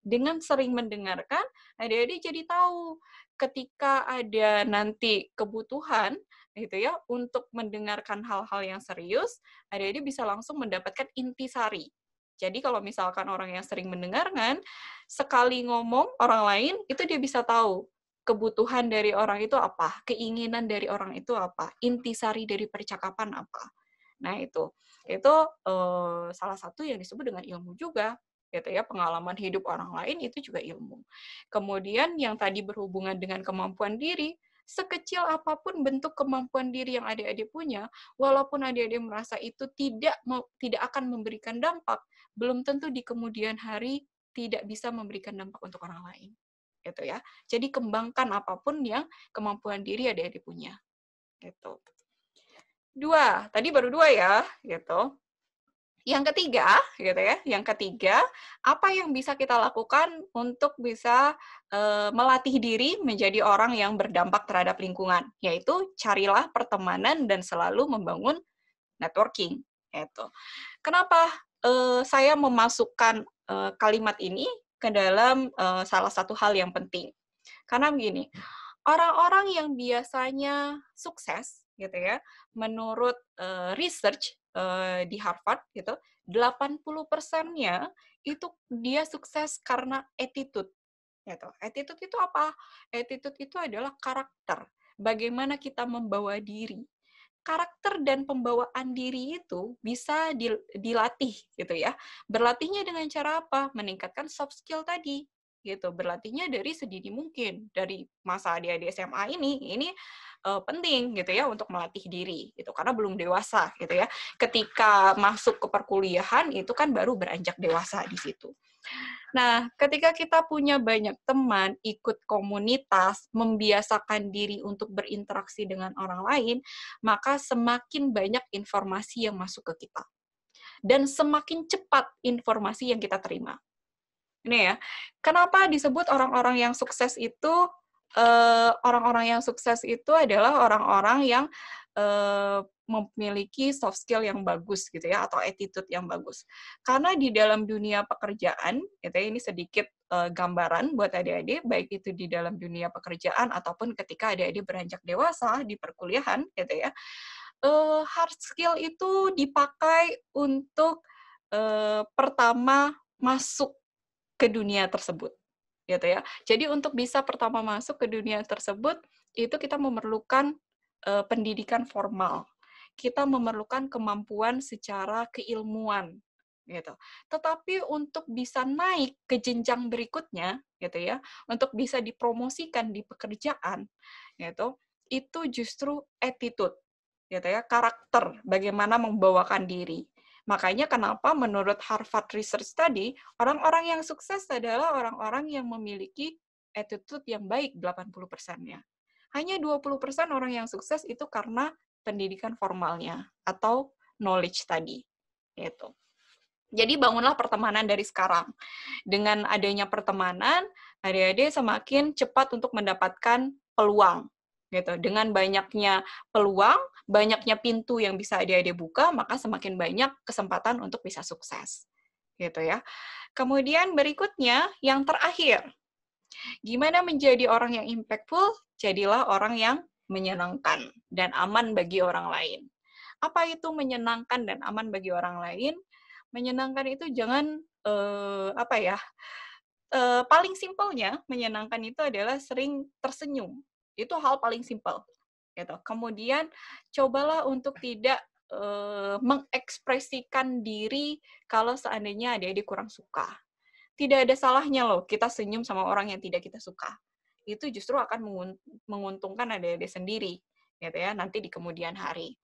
S3: dengan sering mendengarkan, adik-adik jadi tahu ketika ada nanti kebutuhan gitu ya untuk mendengarkan hal-hal yang serius, adik-adik bisa langsung mendapatkan intisari. Jadi kalau misalkan orang yang sering mendengarkan, sekali ngomong orang lain, itu dia bisa tahu kebutuhan dari orang itu apa, keinginan dari orang itu apa, intisari dari percakapan apa. Nah itu, itu uh, salah satu yang disebut dengan ilmu juga gitu ya pengalaman hidup orang lain itu juga ilmu kemudian yang tadi berhubungan dengan kemampuan diri sekecil apapun bentuk kemampuan diri yang adik-adik punya, walaupun adik-adik merasa itu tidak tidak akan memberikan dampak, belum tentu di kemudian hari tidak bisa memberikan dampak untuk orang lain. Gitu ya. Jadi kembangkan apapun yang kemampuan diri adik-adik punya. Gitu. Dua, tadi baru dua ya, gitu. Yang ketiga, gitu ya. Yang ketiga, apa yang bisa kita lakukan untuk bisa e, melatih diri menjadi orang yang berdampak terhadap lingkungan, yaitu carilah pertemanan dan selalu membangun networking. Itu. Kenapa e, saya memasukkan e, kalimat ini ke dalam e, salah satu hal yang penting? Karena begini, orang-orang yang biasanya sukses gitu ya, menurut uh, research Eh, di Harvard gitu, 80 persennya itu dia sukses karena attitude. Gitu. Attitude itu apa? Attitude itu adalah karakter. Bagaimana kita membawa diri. Karakter dan pembawaan diri itu bisa dilatih gitu ya. Berlatihnya dengan cara apa? Meningkatkan soft skill tadi gitu. Berlatihnya dari sedini mungkin. Dari masa dia di SMA ini, ini uh, penting gitu ya untuk melatih diri gitu karena belum dewasa gitu ya. Ketika masuk ke perkuliahan itu kan baru beranjak dewasa di situ. Nah, ketika kita punya banyak teman, ikut komunitas, membiasakan diri untuk berinteraksi dengan orang lain, maka semakin banyak informasi yang masuk ke kita. Dan semakin cepat informasi yang kita terima ini ya. Kenapa disebut orang-orang yang sukses itu Eh, orang-orang uh, yang sukses itu adalah orang-orang yang uh, memiliki soft skill yang bagus gitu ya atau attitude yang bagus. Karena di dalam dunia pekerjaan, gitu ya, ini sedikit uh, gambaran buat adik-adik baik itu di dalam dunia pekerjaan ataupun ketika adik-adik beranjak dewasa di perkuliahan gitu ya. Uh, hard skill itu dipakai untuk uh, pertama masuk ke dunia tersebut gitu ya. Jadi untuk bisa pertama masuk ke dunia tersebut itu kita memerlukan uh, pendidikan formal. Kita memerlukan kemampuan secara keilmuan gitu. Tetapi untuk bisa naik ke jenjang berikutnya gitu ya, untuk bisa dipromosikan di pekerjaan gitu, itu justru attitude gitu ya, karakter bagaimana membawakan diri Makanya kenapa menurut Harvard Research tadi, orang-orang yang sukses adalah orang-orang yang memiliki attitude yang baik 80 persennya Hanya 20% persen orang yang sukses itu karena pendidikan formalnya atau knowledge tadi. Yaitu. Jadi bangunlah pertemanan dari sekarang. Dengan adanya pertemanan, adik-adik semakin cepat untuk mendapatkan peluang. Gitu. Dengan banyaknya peluang, banyaknya pintu yang bisa dia adik buka, maka semakin banyak kesempatan untuk bisa sukses. Gitu ya. Kemudian berikutnya, yang terakhir. Gimana menjadi orang yang impactful? Jadilah orang yang menyenangkan dan aman bagi orang lain. Apa itu menyenangkan dan aman bagi orang lain? Menyenangkan itu jangan eh, apa ya? Eh, paling simpelnya menyenangkan itu adalah sering tersenyum. Itu hal paling simpel gitu. Kemudian cobalah untuk tidak uh, mengekspresikan diri kalau seandainya ada yang kurang suka. Tidak ada salahnya loh kita senyum sama orang yang tidak kita suka. Itu justru akan menguntungkan adik-adik sendiri gitu ya nanti di kemudian hari.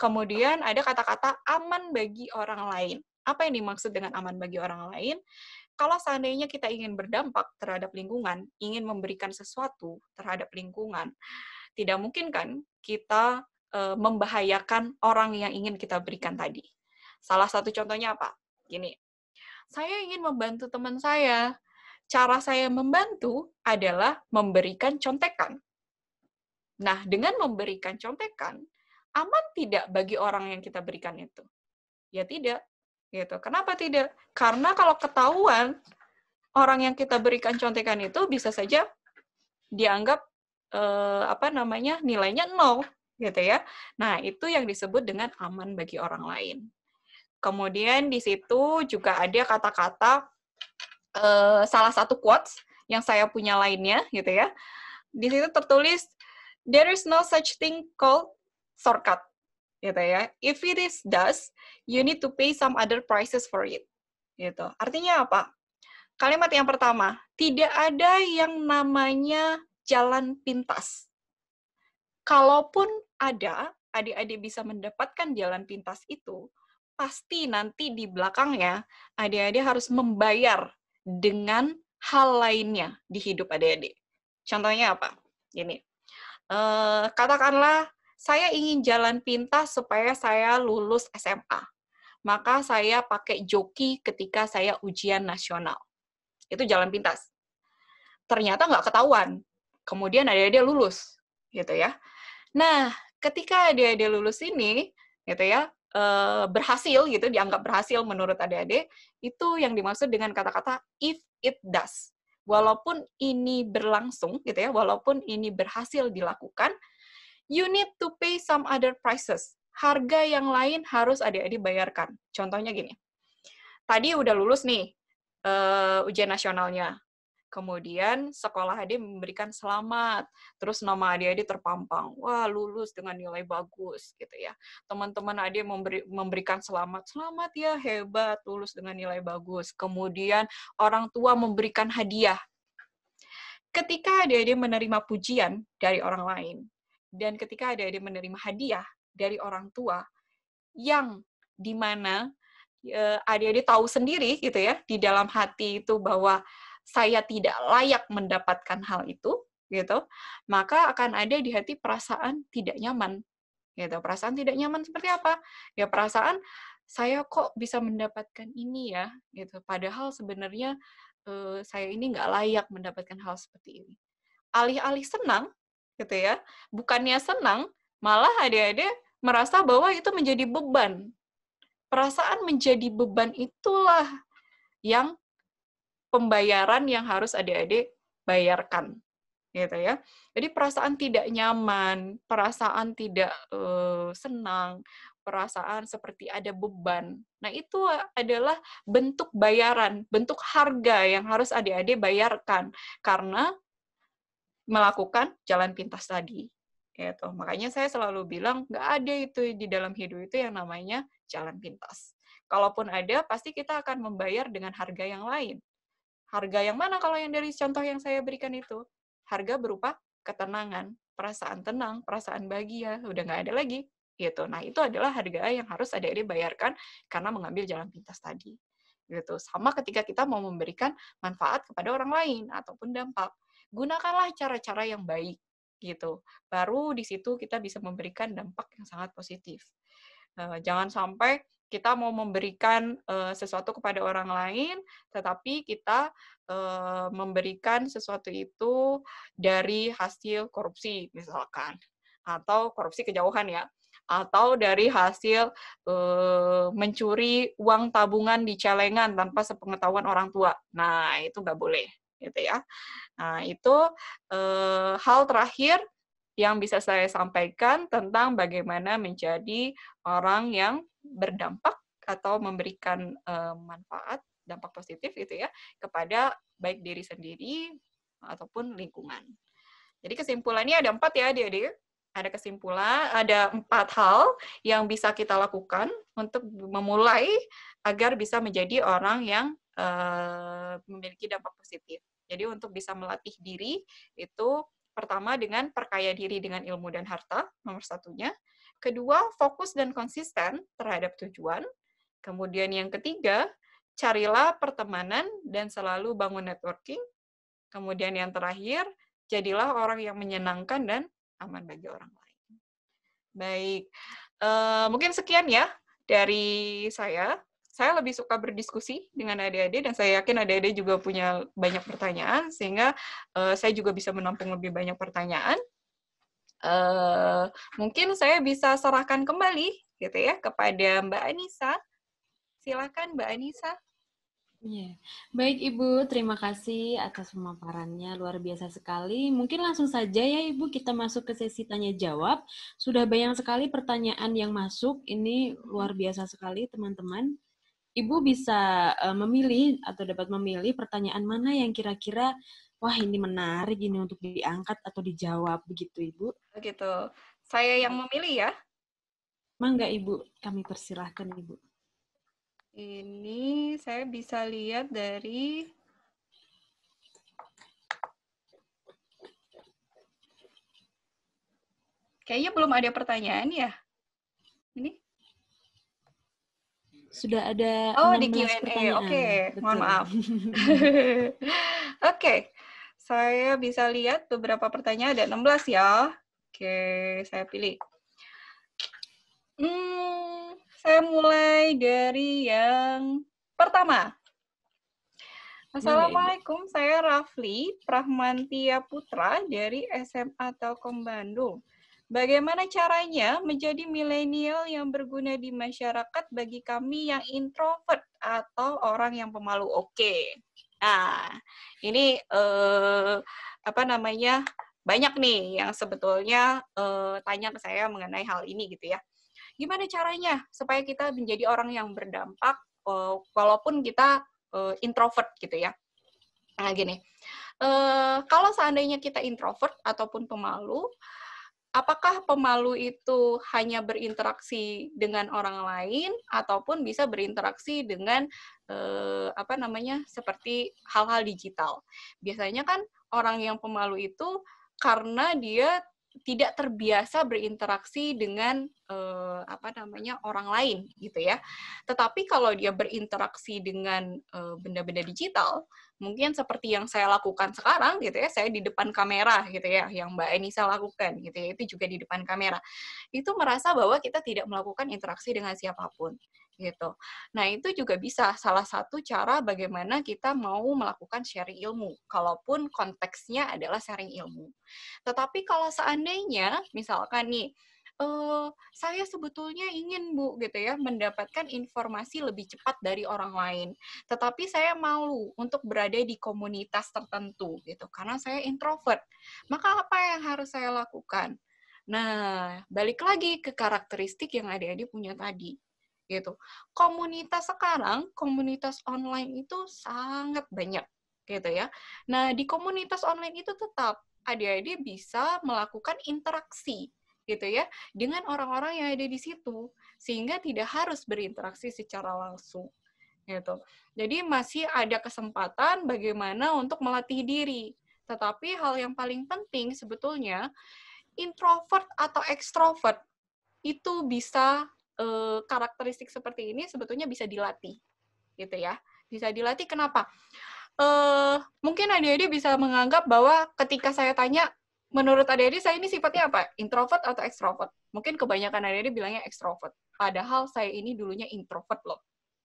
S3: Kemudian ada kata-kata aman bagi orang lain. Apa yang dimaksud dengan aman bagi orang lain? kalau seandainya kita ingin berdampak terhadap lingkungan, ingin memberikan sesuatu terhadap lingkungan, tidak mungkin kan kita eh, membahayakan orang yang ingin kita berikan tadi. Salah satu contohnya apa? Gini, saya ingin membantu teman saya. Cara saya membantu adalah memberikan contekan. Nah, dengan memberikan contekan, aman tidak bagi orang yang kita berikan itu? Ya tidak. Gitu. Kenapa tidak? Karena kalau ketahuan, orang yang kita berikan contekan itu bisa saja dianggap eh, apa namanya nilainya nol gitu ya. Nah, itu yang disebut dengan aman bagi orang lain. Kemudian di situ juga ada kata-kata eh, salah satu quotes yang saya punya lainnya gitu ya. Di situ tertulis there is no such thing called shortcut gitu ya. If it is does, you need to pay some other prices for it. Gitu. Artinya apa? Kalimat yang pertama, tidak ada yang namanya jalan pintas. Kalaupun ada adik-adik bisa mendapatkan jalan pintas itu, pasti nanti di belakangnya adik-adik harus membayar dengan hal lainnya di hidup adik-adik. Contohnya apa? Ini. Eh, katakanlah saya ingin jalan pintas supaya saya lulus SMA. Maka saya pakai joki ketika saya ujian nasional. Itu jalan pintas. Ternyata nggak ketahuan kemudian ada adik lulus gitu ya. Nah, ketika adik-adik lulus ini gitu ya, eh, berhasil gitu dianggap berhasil menurut adik-adik itu yang dimaksud dengan kata-kata if it does. Walaupun ini berlangsung gitu ya, walaupun ini berhasil dilakukan, you need to pay some other prices. Harga yang lain harus adik-adik bayarkan. Contohnya gini. Tadi udah lulus nih uh, ujian nasionalnya. Kemudian sekolah adik memberikan selamat, terus nama adik adik terpampang, wah lulus dengan nilai bagus gitu ya. Teman-teman adik memberi, memberikan selamat, selamat ya hebat lulus dengan nilai bagus. Kemudian orang tua memberikan hadiah. Ketika adik-adik menerima pujian dari orang lain, dan ketika adik-adik menerima hadiah dari orang tua, yang dimana eh, adik-adik tahu sendiri gitu ya, di dalam hati itu bahwa saya tidak layak mendapatkan hal itu gitu maka akan ada di hati perasaan tidak nyaman gitu perasaan tidak nyaman seperti apa ya perasaan saya kok bisa mendapatkan ini ya gitu padahal sebenarnya eh, saya ini nggak layak mendapatkan hal seperti ini alih-alih senang gitu ya bukannya senang malah ada-ada merasa bahwa itu menjadi beban perasaan menjadi beban itulah yang pembayaran yang harus adik-adik bayarkan gitu ya. Jadi perasaan tidak nyaman, perasaan tidak uh, senang, perasaan seperti ada beban. Nah, itu adalah bentuk bayaran, bentuk harga yang harus adik-adik bayarkan karena melakukan jalan pintas tadi. Gitu. Makanya saya selalu bilang nggak ada itu di dalam hidup itu yang namanya jalan pintas. Kalaupun ada, pasti kita akan membayar dengan harga yang lain. Harga yang mana kalau yang dari contoh yang saya berikan itu? Harga berupa ketenangan, perasaan tenang, perasaan bahagia, udah nggak ada lagi. Gitu. Nah, itu adalah harga yang harus ada adik bayarkan karena mengambil jalan pintas tadi. Gitu. Sama ketika kita mau memberikan manfaat kepada orang lain ataupun dampak. Gunakanlah cara-cara yang baik gitu. Baru di situ kita bisa memberikan dampak yang sangat positif. Eh, jangan sampai kita mau memberikan uh, sesuatu kepada orang lain, tetapi kita uh, memberikan sesuatu itu dari hasil korupsi, misalkan, atau korupsi kejauhan ya, atau dari hasil uh, mencuri uang tabungan di celengan tanpa sepengetahuan orang tua. Nah, itu nggak boleh, gitu ya. Nah, itu uh, hal terakhir yang bisa saya sampaikan tentang bagaimana menjadi orang yang berdampak atau memberikan uh, manfaat dampak positif gitu ya kepada baik diri sendiri ataupun lingkungan. Jadi kesimpulannya ada empat ya, adik-adik. Ada kesimpulan, ada empat hal yang bisa kita lakukan untuk memulai agar bisa menjadi orang yang uh, memiliki dampak positif. Jadi untuk bisa melatih diri itu pertama dengan perkaya diri dengan ilmu dan harta nomor satunya Kedua, fokus dan konsisten terhadap tujuan. Kemudian yang ketiga, carilah pertemanan dan selalu bangun networking. Kemudian yang terakhir, jadilah orang yang menyenangkan dan aman bagi orang lain. Baik, e, mungkin sekian ya dari saya. Saya lebih suka berdiskusi dengan adik-adik dan saya yakin adik-adik juga punya banyak pertanyaan sehingga uh, saya juga bisa menampung lebih banyak pertanyaan uh, mungkin saya bisa serahkan kembali gitu ya kepada Mbak Anissa. Silakan Mbak Anissa.
S1: Yeah. Baik Ibu, terima kasih atas pemaparannya, luar biasa sekali. Mungkin langsung saja ya Ibu, kita masuk ke sesi tanya-jawab. Sudah banyak sekali pertanyaan yang masuk, ini luar biasa sekali teman-teman. Ibu bisa eh, memilih atau dapat memilih pertanyaan mana yang kira-kira wah ini menarik ini untuk diangkat atau dijawab begitu Ibu? Begitu. Saya
S3: yang memilih ya.
S1: Mangga Ibu, kami persilahkan Ibu.
S3: Ini saya bisa lihat dari Kayaknya belum ada pertanyaan ya. Ini? Sudah ada
S1: Oh, di Q&A. Oke, okay. mohon maaf. Oke.
S3: okay saya bisa lihat beberapa pertanyaan ada 16 ya. Oke, saya pilih. Hmm, saya mulai dari yang pertama. Assalamualaikum, saya Rafli Prahmantia Putra dari SMA Telkom Bandung. Bagaimana caranya menjadi milenial yang berguna di masyarakat bagi kami yang introvert atau orang yang pemalu? Oke, Nah, ini eh, apa namanya banyak nih yang sebetulnya eh, tanya ke saya mengenai hal ini gitu ya. Gimana caranya supaya kita menjadi orang yang berdampak eh, walaupun kita eh, introvert gitu ya? Nah, gini. uh, kalau seandainya kita introvert ataupun pemalu, apakah pemalu itu hanya berinteraksi dengan orang lain ataupun bisa berinteraksi dengan eh, apa namanya seperti hal-hal digital. Biasanya kan orang yang pemalu itu karena dia tidak terbiasa berinteraksi dengan eh, apa namanya orang lain gitu ya. Tetapi kalau dia berinteraksi dengan eh, benda-benda eh, digital, mungkin seperti yang saya lakukan sekarang gitu ya saya di depan kamera gitu ya yang Mbak saya lakukan gitu ya itu juga di depan kamera itu merasa bahwa kita tidak melakukan interaksi dengan siapapun gitu. Nah, itu juga bisa salah satu cara bagaimana kita mau melakukan sharing ilmu, kalaupun konteksnya adalah sharing ilmu. Tetapi kalau seandainya, misalkan nih, uh, saya sebetulnya ingin Bu gitu ya mendapatkan informasi lebih cepat dari orang lain. Tetapi saya malu untuk berada di komunitas tertentu gitu karena saya introvert. Maka apa yang harus saya lakukan? Nah, balik lagi ke karakteristik yang adik-adik punya tadi gitu. Komunitas sekarang, komunitas online itu sangat banyak gitu ya. Nah, di komunitas online itu tetap adik-adik bisa melakukan interaksi gitu ya dengan orang-orang yang ada di situ sehingga tidak harus berinteraksi secara langsung gitu. Jadi masih ada kesempatan bagaimana untuk melatih diri. Tetapi hal yang paling penting sebetulnya introvert atau ekstrovert itu bisa e, karakteristik seperti ini sebetulnya bisa dilatih gitu ya. Bisa dilatih kenapa? E, mungkin adik-adik bisa menganggap bahwa ketika saya tanya menurut Ade saya ini sifatnya apa? Introvert atau ekstrovert? Mungkin kebanyakan Ade bilangnya ekstrovert. Padahal saya ini dulunya introvert loh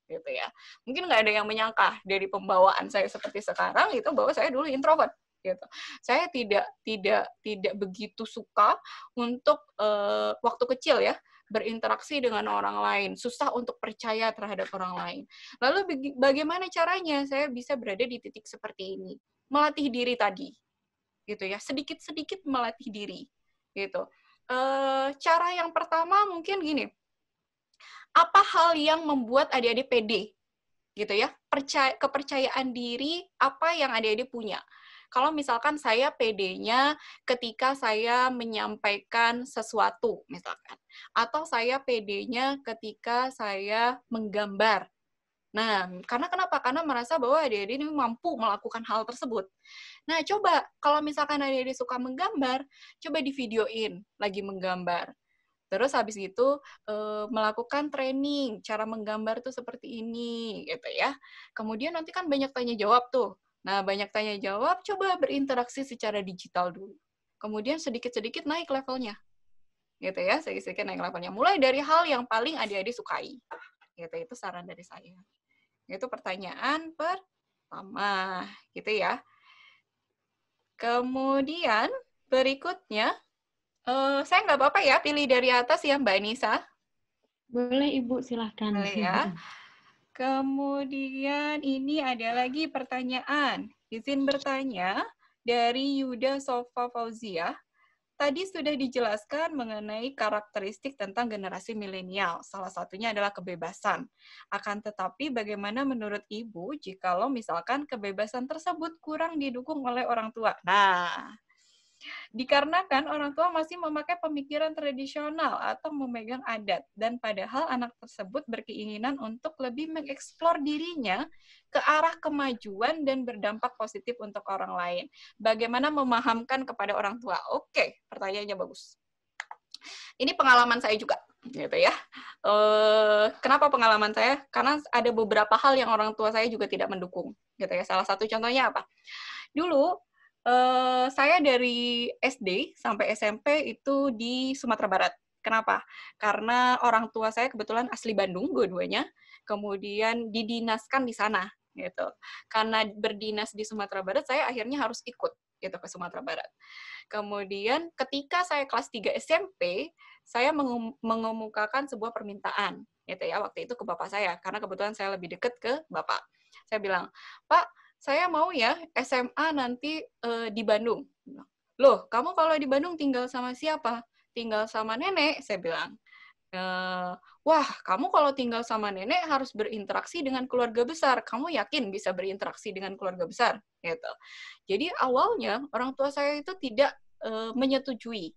S3: gitu ya. Mungkin nggak ada yang menyangka dari pembawaan saya seperti sekarang itu bahwa saya dulu introvert gitu. Saya tidak tidak tidak begitu suka untuk uh, waktu kecil ya berinteraksi dengan orang lain, susah untuk percaya terhadap orang lain. Lalu bagaimana caranya saya bisa berada di titik seperti ini? Melatih diri tadi gitu ya sedikit-sedikit melatih diri gitu e, cara yang pertama mungkin gini apa hal yang membuat adik-adik pede gitu ya percaya kepercayaan diri apa yang adik-adik punya kalau misalkan saya PD-nya ketika saya menyampaikan sesuatu misalkan atau saya PD-nya ketika saya menggambar Nah, karena kenapa? Karena merasa bahwa adik-adik ini mampu melakukan hal tersebut. Nah, coba kalau misalkan adik-adik suka menggambar, coba di videoin lagi menggambar. Terus habis itu e, melakukan training, cara menggambar tuh seperti ini, gitu ya. Kemudian nanti kan banyak tanya jawab tuh. Nah, banyak tanya jawab, coba berinteraksi secara digital dulu. Kemudian sedikit-sedikit naik levelnya. Gitu ya, sedikit-sedikit naik levelnya. Mulai dari hal yang paling adik-adik sukai. Gitu, itu saran dari saya itu pertanyaan pertama, gitu ya. Kemudian berikutnya, uh, saya nggak apa-apa ya pilih dari atas ya Mbak Nisa. Boleh Ibu, silahkan. Boleh ya. Kemudian ini ada lagi pertanyaan. Izin bertanya dari Yuda Sofa Fauzia tadi sudah dijelaskan mengenai karakteristik tentang generasi milenial. Salah satunya adalah kebebasan. Akan tetapi bagaimana menurut Ibu jika lo misalkan kebebasan tersebut kurang didukung oleh orang tua? Nah, Dikarenakan orang tua masih memakai pemikiran tradisional atau memegang adat, dan padahal anak tersebut berkeinginan untuk lebih mengeksplor dirinya ke arah kemajuan dan berdampak positif untuk orang lain. Bagaimana memahamkan kepada orang tua? Oke, pertanyaannya bagus. Ini pengalaman saya juga gitu ya. E, kenapa pengalaman saya? Karena ada beberapa hal yang orang tua saya juga tidak mendukung, gitu ya. Salah satu contohnya apa? Dulu Uh, saya dari SD sampai SMP itu di Sumatera Barat. Kenapa? Karena orang tua saya kebetulan asli Bandung dua-duanya, kemudian didinaskan di sana gitu. Karena berdinas di Sumatera Barat, saya akhirnya harus ikut gitu ke Sumatera Barat. Kemudian ketika saya kelas 3 SMP, saya mengemukakan sebuah permintaan gitu ya waktu itu ke bapak saya karena kebetulan saya lebih dekat ke bapak. Saya bilang, "Pak, saya mau ya SMA nanti uh, di Bandung. Loh, kamu kalau di Bandung tinggal sama siapa? Tinggal sama nenek, saya bilang. E, Wah, kamu kalau tinggal sama nenek harus berinteraksi dengan keluarga besar. Kamu yakin bisa berinteraksi dengan keluarga besar? Gitu. Jadi awalnya orang tua saya itu tidak e, menyetujui.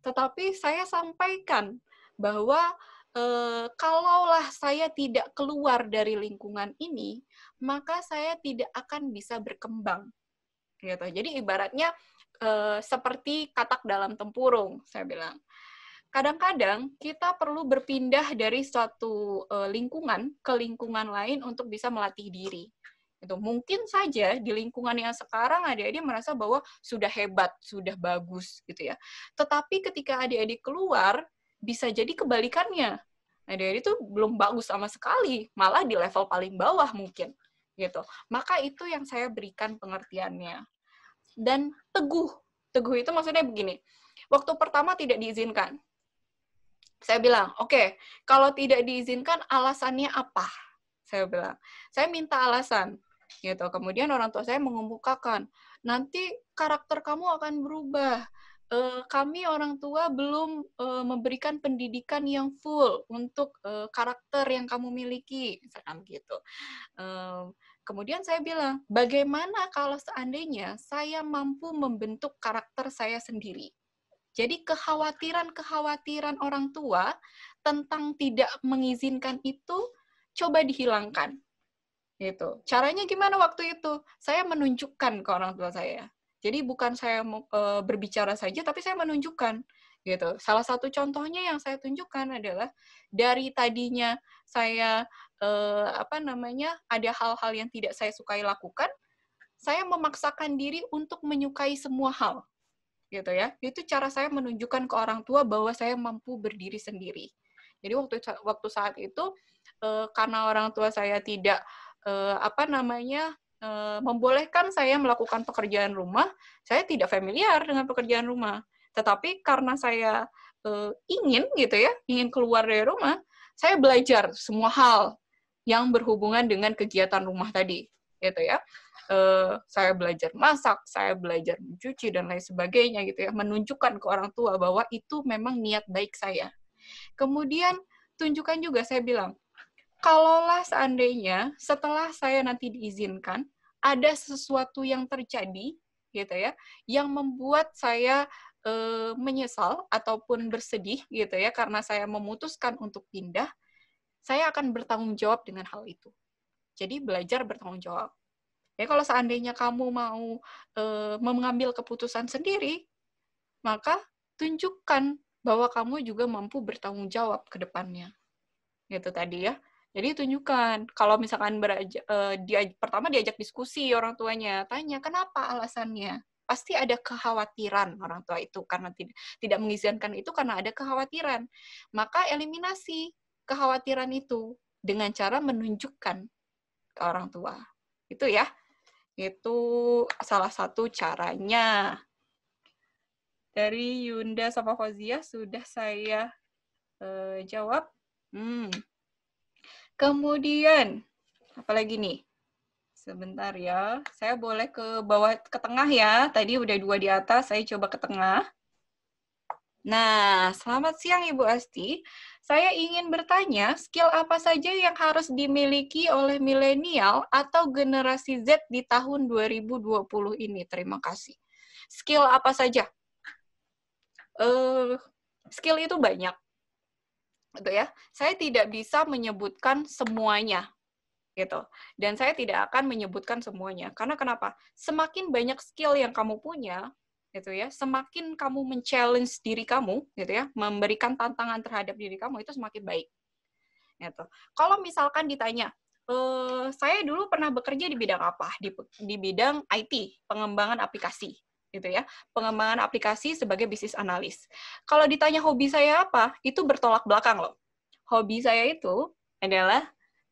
S3: Tetapi saya sampaikan bahwa e, kalaulah saya tidak keluar dari lingkungan ini, maka saya tidak akan bisa berkembang. Gitu. Jadi ibaratnya e, seperti katak dalam tempurung, saya bilang. Kadang-kadang kita perlu berpindah dari suatu e, lingkungan ke lingkungan lain untuk bisa melatih diri. Itu mungkin saja di lingkungan yang sekarang adik-adik merasa bahwa sudah hebat, sudah bagus gitu ya. Tetapi ketika adik-adik keluar bisa jadi kebalikannya. Adik-adik itu belum bagus sama sekali, malah di level paling bawah mungkin gitu. Maka itu yang saya berikan pengertiannya. Dan teguh. Teguh itu maksudnya begini. Waktu pertama tidak diizinkan. Saya bilang, "Oke, okay, kalau tidak diizinkan alasannya apa?" Saya bilang. Saya minta alasan gitu. Kemudian orang tua saya mengemukakan, "Nanti karakter kamu akan berubah." Eh, kami orang tua belum eh, memberikan pendidikan yang full untuk eh, karakter yang kamu miliki, misalkan gitu. Kemudian saya bilang, bagaimana kalau seandainya saya mampu membentuk karakter saya sendiri? Jadi kekhawatiran-kekhawatiran orang tua tentang tidak mengizinkan itu coba dihilangkan. Gitu. Caranya gimana waktu itu? Saya menunjukkan ke orang tua saya. Jadi bukan saya eh, berbicara saja, tapi saya menunjukkan gitu. Salah satu contohnya yang saya tunjukkan adalah dari tadinya saya eh, apa namanya ada hal-hal yang tidak saya sukai lakukan, saya memaksakan diri untuk menyukai semua hal, gitu ya. Itu cara saya menunjukkan ke orang tua bahwa saya mampu berdiri sendiri. Jadi waktu waktu saat itu eh, karena orang tua saya tidak eh, apa namanya eh, membolehkan saya melakukan pekerjaan rumah, saya tidak familiar dengan pekerjaan rumah. Tetapi karena saya uh, ingin gitu ya, ingin keluar dari rumah, saya belajar semua hal yang berhubungan dengan kegiatan rumah tadi, gitu ya. Uh, saya belajar masak, saya belajar mencuci dan lain sebagainya gitu ya, menunjukkan ke orang tua bahwa itu memang niat baik saya. Kemudian tunjukkan juga saya bilang, kalaulah seandainya setelah saya nanti diizinkan ada sesuatu yang terjadi gitu ya, yang membuat saya e, menyesal ataupun bersedih gitu ya karena saya memutuskan untuk pindah, saya akan bertanggung jawab dengan hal itu. Jadi belajar bertanggung jawab. Ya kalau seandainya kamu mau e, mengambil keputusan sendiri, maka tunjukkan bahwa kamu juga mampu bertanggung jawab ke depannya. Gitu tadi ya. Jadi tunjukkan kalau misalkan beraja, e, eh, dia pertama diajak diskusi orang tuanya, tanya kenapa alasannya pasti ada kekhawatiran orang tua itu karena tidak mengizinkan itu karena ada kekhawatiran. Maka eliminasi kekhawatiran itu dengan cara menunjukkan ke orang tua. Itu ya. Itu salah satu caranya. Dari Yunda sama Fozia sudah saya uh, jawab. Hmm. Kemudian apalagi nih? Sebentar ya, saya boleh ke bawah ke tengah ya. Tadi udah dua di atas, saya coba ke tengah. Nah, selamat siang Ibu Asti. Saya ingin bertanya, skill apa saja yang harus dimiliki oleh milenial atau generasi Z di tahun 2020 ini? Terima kasih. Skill apa saja? Uh, skill itu banyak. Gitu ya. Saya tidak bisa menyebutkan semuanya gitu. Dan saya tidak akan menyebutkan semuanya. Karena kenapa? Semakin banyak skill yang kamu punya, gitu ya, semakin kamu men-challenge diri kamu, gitu ya, memberikan tantangan terhadap diri kamu itu semakin baik. Gitu. Kalau misalkan ditanya, e, saya dulu pernah bekerja di bidang apa? Di, di bidang IT, pengembangan aplikasi, gitu ya, pengembangan aplikasi sebagai bisnis analis. Kalau ditanya hobi saya apa, itu bertolak belakang loh. Hobi saya itu adalah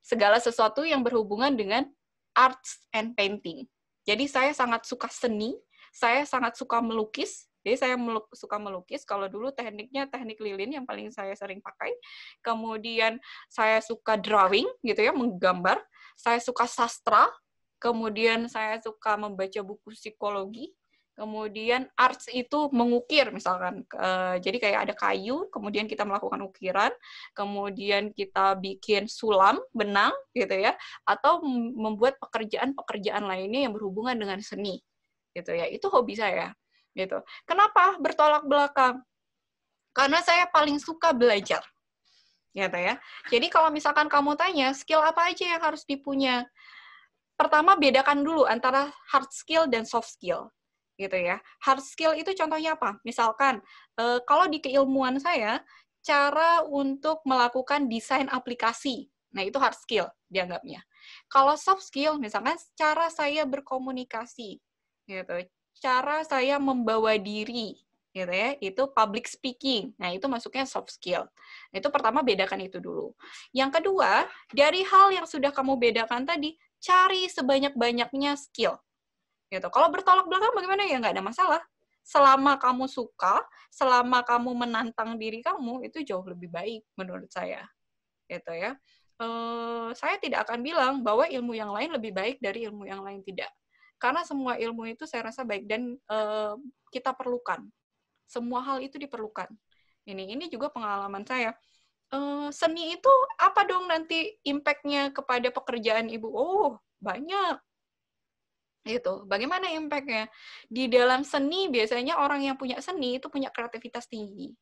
S3: segala sesuatu yang berhubungan dengan arts and painting. Jadi saya sangat suka seni, saya sangat suka melukis. Jadi saya meluk, suka melukis. Kalau dulu tekniknya teknik lilin yang paling saya sering pakai. Kemudian saya suka drawing gitu ya, menggambar. Saya suka sastra. Kemudian saya suka membaca buku psikologi Kemudian arts itu mengukir misalkan. e, jadi kayak ada kayu, kemudian kita melakukan ukiran, kemudian kita bikin sulam, benang gitu ya, atau membuat pekerjaan-pekerjaan lainnya yang berhubungan dengan seni gitu ya. Itu hobi saya gitu. Kenapa bertolak belakang? Karena saya paling suka belajar. Gitu ya. Jadi kalau misalkan kamu tanya skill apa aja yang harus dipunya? Pertama bedakan dulu antara hard skill dan soft skill gitu ya. Hard skill itu contohnya apa? Misalkan eh, kalau di keilmuan saya cara untuk melakukan desain aplikasi. Nah, itu hard skill dianggapnya. Kalau soft skill misalkan cara saya berkomunikasi gitu, cara saya membawa diri gitu ya, itu public speaking. Nah, itu masuknya soft skill. Nah, itu pertama bedakan itu dulu. Yang kedua, dari hal yang sudah kamu bedakan tadi, cari sebanyak-banyaknya skill gitu kalau bertolak belakang bagaimana ya nggak ada masalah selama kamu suka, selama kamu menantang diri kamu itu jauh lebih baik menurut saya, gitu ya. E, saya tidak akan bilang bahwa ilmu yang lain lebih baik dari ilmu yang lain tidak, karena semua ilmu itu saya rasa baik dan e, kita perlukan. Semua hal itu diperlukan. Ini ini juga pengalaman saya. E, seni itu apa dong nanti impactnya kepada pekerjaan ibu? Oh banyak gitu. Bagaimana impactnya? Di dalam seni biasanya orang yang punya seni itu punya kreativitas tinggi.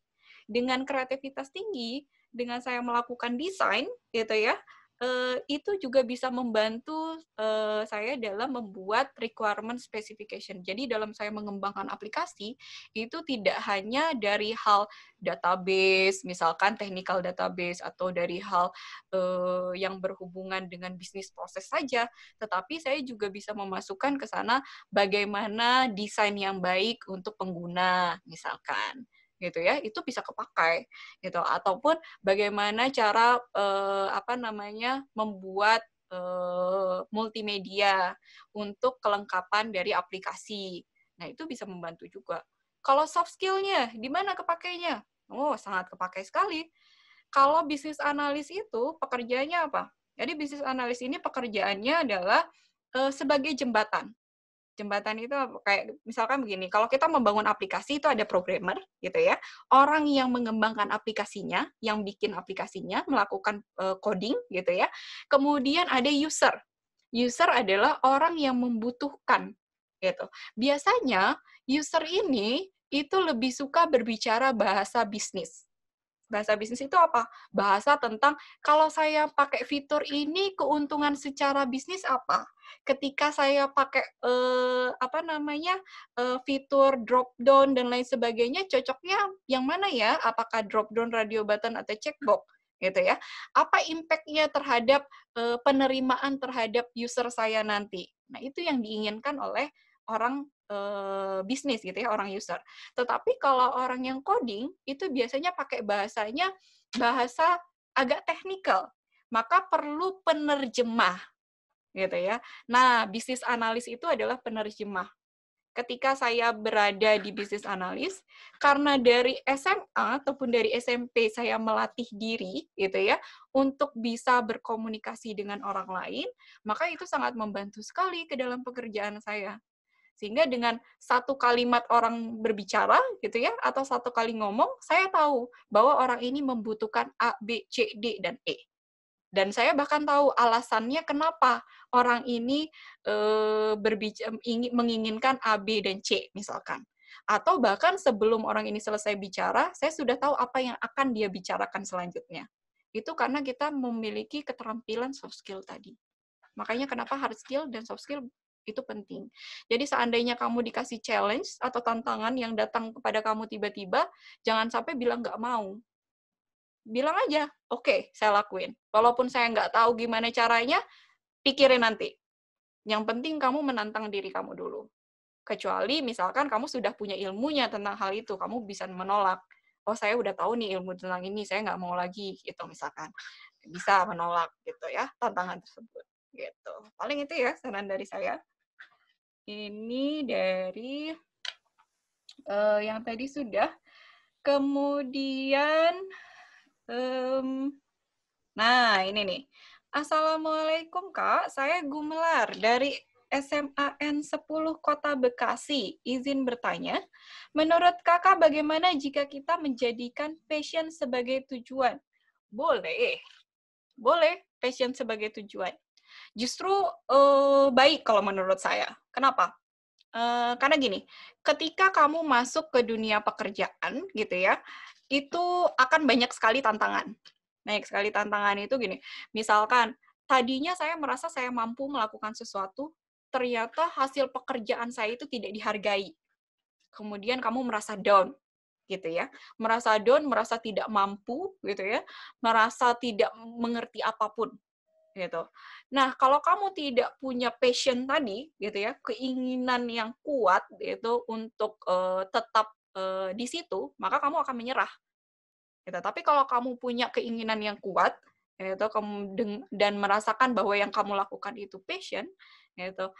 S3: Dengan kreativitas tinggi, dengan saya melakukan desain gitu ya, Eh, itu juga bisa membantu eh, saya dalam membuat requirement specification. Jadi dalam saya mengembangkan aplikasi itu tidak hanya dari hal database, misalkan technical database atau dari hal eh, yang berhubungan dengan bisnis proses saja, tetapi saya juga bisa memasukkan ke sana bagaimana desain yang baik untuk pengguna misalkan gitu ya itu bisa kepakai gitu ataupun bagaimana cara eh, apa namanya membuat eh, multimedia untuk kelengkapan dari aplikasi nah itu bisa membantu juga kalau soft skillnya di mana kepakainya oh sangat kepakai sekali kalau bisnis analis itu pekerjaannya apa jadi bisnis analis ini pekerjaannya adalah eh, sebagai jembatan jembatan itu kayak misalkan begini, kalau kita membangun aplikasi itu ada programmer gitu ya. Orang yang mengembangkan aplikasinya, yang bikin aplikasinya, melakukan coding gitu ya. Kemudian ada user. User adalah orang yang membutuhkan gitu. Biasanya user ini itu lebih suka berbicara bahasa bisnis bahasa bisnis itu apa? Bahasa tentang kalau saya pakai fitur ini keuntungan secara bisnis apa? Ketika saya pakai eh, apa namanya eh, fitur drop down dan lain sebagainya, cocoknya yang mana ya? Apakah drop down radio button atau checkbox? gitu ya. Apa impactnya terhadap eh, penerimaan terhadap user saya nanti? Nah, itu yang diinginkan oleh orang Eh, bisnis gitu ya orang user. Tetapi kalau orang yang coding itu biasanya pakai bahasanya bahasa agak teknikal, maka perlu penerjemah gitu ya. Nah, bisnis analis itu adalah penerjemah. Ketika saya berada di bisnis analis, karena dari SMA ataupun dari SMP saya melatih diri, gitu ya, untuk bisa berkomunikasi dengan orang lain, maka itu sangat membantu sekali ke dalam pekerjaan saya sehingga dengan satu kalimat orang berbicara gitu ya atau satu kali ngomong, saya tahu bahwa orang ini membutuhkan A, B, C, D dan E. Dan saya bahkan tahu alasannya kenapa orang ini e, eh, berbicara menginginkan A, B dan C misalkan atau bahkan sebelum orang ini selesai bicara, saya sudah tahu apa yang akan dia bicarakan selanjutnya. Itu karena kita memiliki keterampilan soft skill tadi. Makanya kenapa hard skill dan soft skill itu penting. Jadi seandainya kamu dikasih challenge atau tantangan yang datang kepada kamu tiba-tiba, jangan sampai bilang nggak mau. Bilang aja, oke, okay, saya lakuin. Walaupun saya nggak tahu gimana caranya, pikirin nanti. Yang penting kamu menantang diri kamu dulu. Kecuali misalkan kamu sudah punya ilmunya tentang hal itu, kamu bisa menolak. Oh, saya udah tahu nih ilmu tentang ini, saya nggak mau lagi, gitu misalkan. Bisa menolak gitu ya tantangan tersebut gitu. Paling itu ya saran dari saya. Ini dari uh, yang tadi sudah. Kemudian, um, nah ini nih. Assalamualaikum Kak, saya Gumelar dari SMAN 10 Kota Bekasi. Izin bertanya, menurut Kakak bagaimana jika kita menjadikan passion sebagai tujuan? Boleh. Boleh, passion sebagai tujuan justru uh, baik kalau menurut saya. Kenapa? Uh, karena gini, ketika kamu masuk ke dunia pekerjaan gitu ya, itu akan banyak sekali tantangan. Banyak sekali tantangan itu gini, misalkan tadinya saya merasa saya mampu melakukan sesuatu, ternyata hasil pekerjaan saya itu tidak dihargai. Kemudian kamu merasa down, gitu ya merasa down merasa tidak mampu gitu ya merasa tidak mengerti apapun gitu. Nah, kalau kamu tidak punya passion tadi gitu ya, keinginan yang kuat itu untuk uh, tetap uh, di situ, maka kamu akan menyerah. Gitu. Tapi kalau kamu punya keinginan yang kuat gitu kamu dan merasakan bahwa yang kamu lakukan itu passion gitu.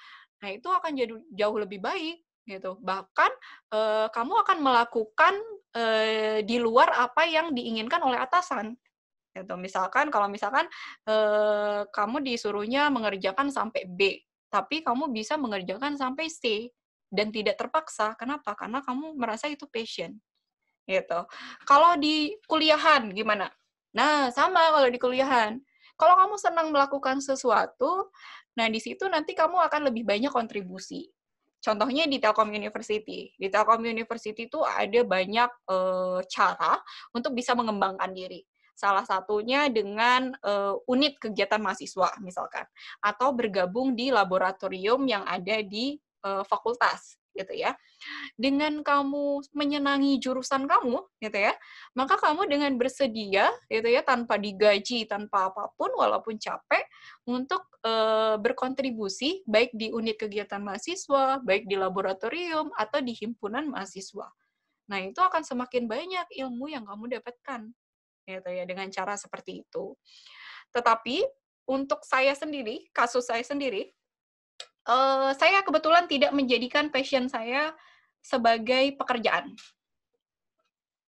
S3: Nah, itu akan jadi jauh lebih baik gitu. Bahkan uh, kamu akan melakukan uh, di luar apa yang diinginkan oleh atasan Gitu. Misalkan kalau misalkan kamu disuruhnya mengerjakan sampai B, tapi kamu bisa mengerjakan sampai C dan tidak terpaksa. Kenapa? Karena kamu merasa itu passion. Gitu. Kalau di kuliahan gimana? Nah, sama kalau di kuliahan. Kalau kamu senang melakukan sesuatu, nah di situ nanti kamu akan lebih banyak kontribusi. Contohnya di Telkom University. Di Telkom University itu ada banyak e, cara untuk bisa mengembangkan diri. Salah satunya dengan uh, unit kegiatan mahasiswa misalkan atau bergabung di laboratorium yang ada di uh, fakultas gitu ya. Dengan kamu menyenangi jurusan kamu, gitu ya, maka kamu dengan bersedia, gitu ya, tanpa digaji, tanpa apapun, walaupun capek, untuk uh, berkontribusi baik di unit kegiatan mahasiswa, baik di laboratorium atau di himpunan mahasiswa. Nah, itu akan semakin banyak ilmu yang kamu dapatkan gitu ya dengan cara seperti itu. Tetapi untuk saya sendiri, kasus saya sendiri, uh, saya kebetulan tidak menjadikan passion saya sebagai pekerjaan.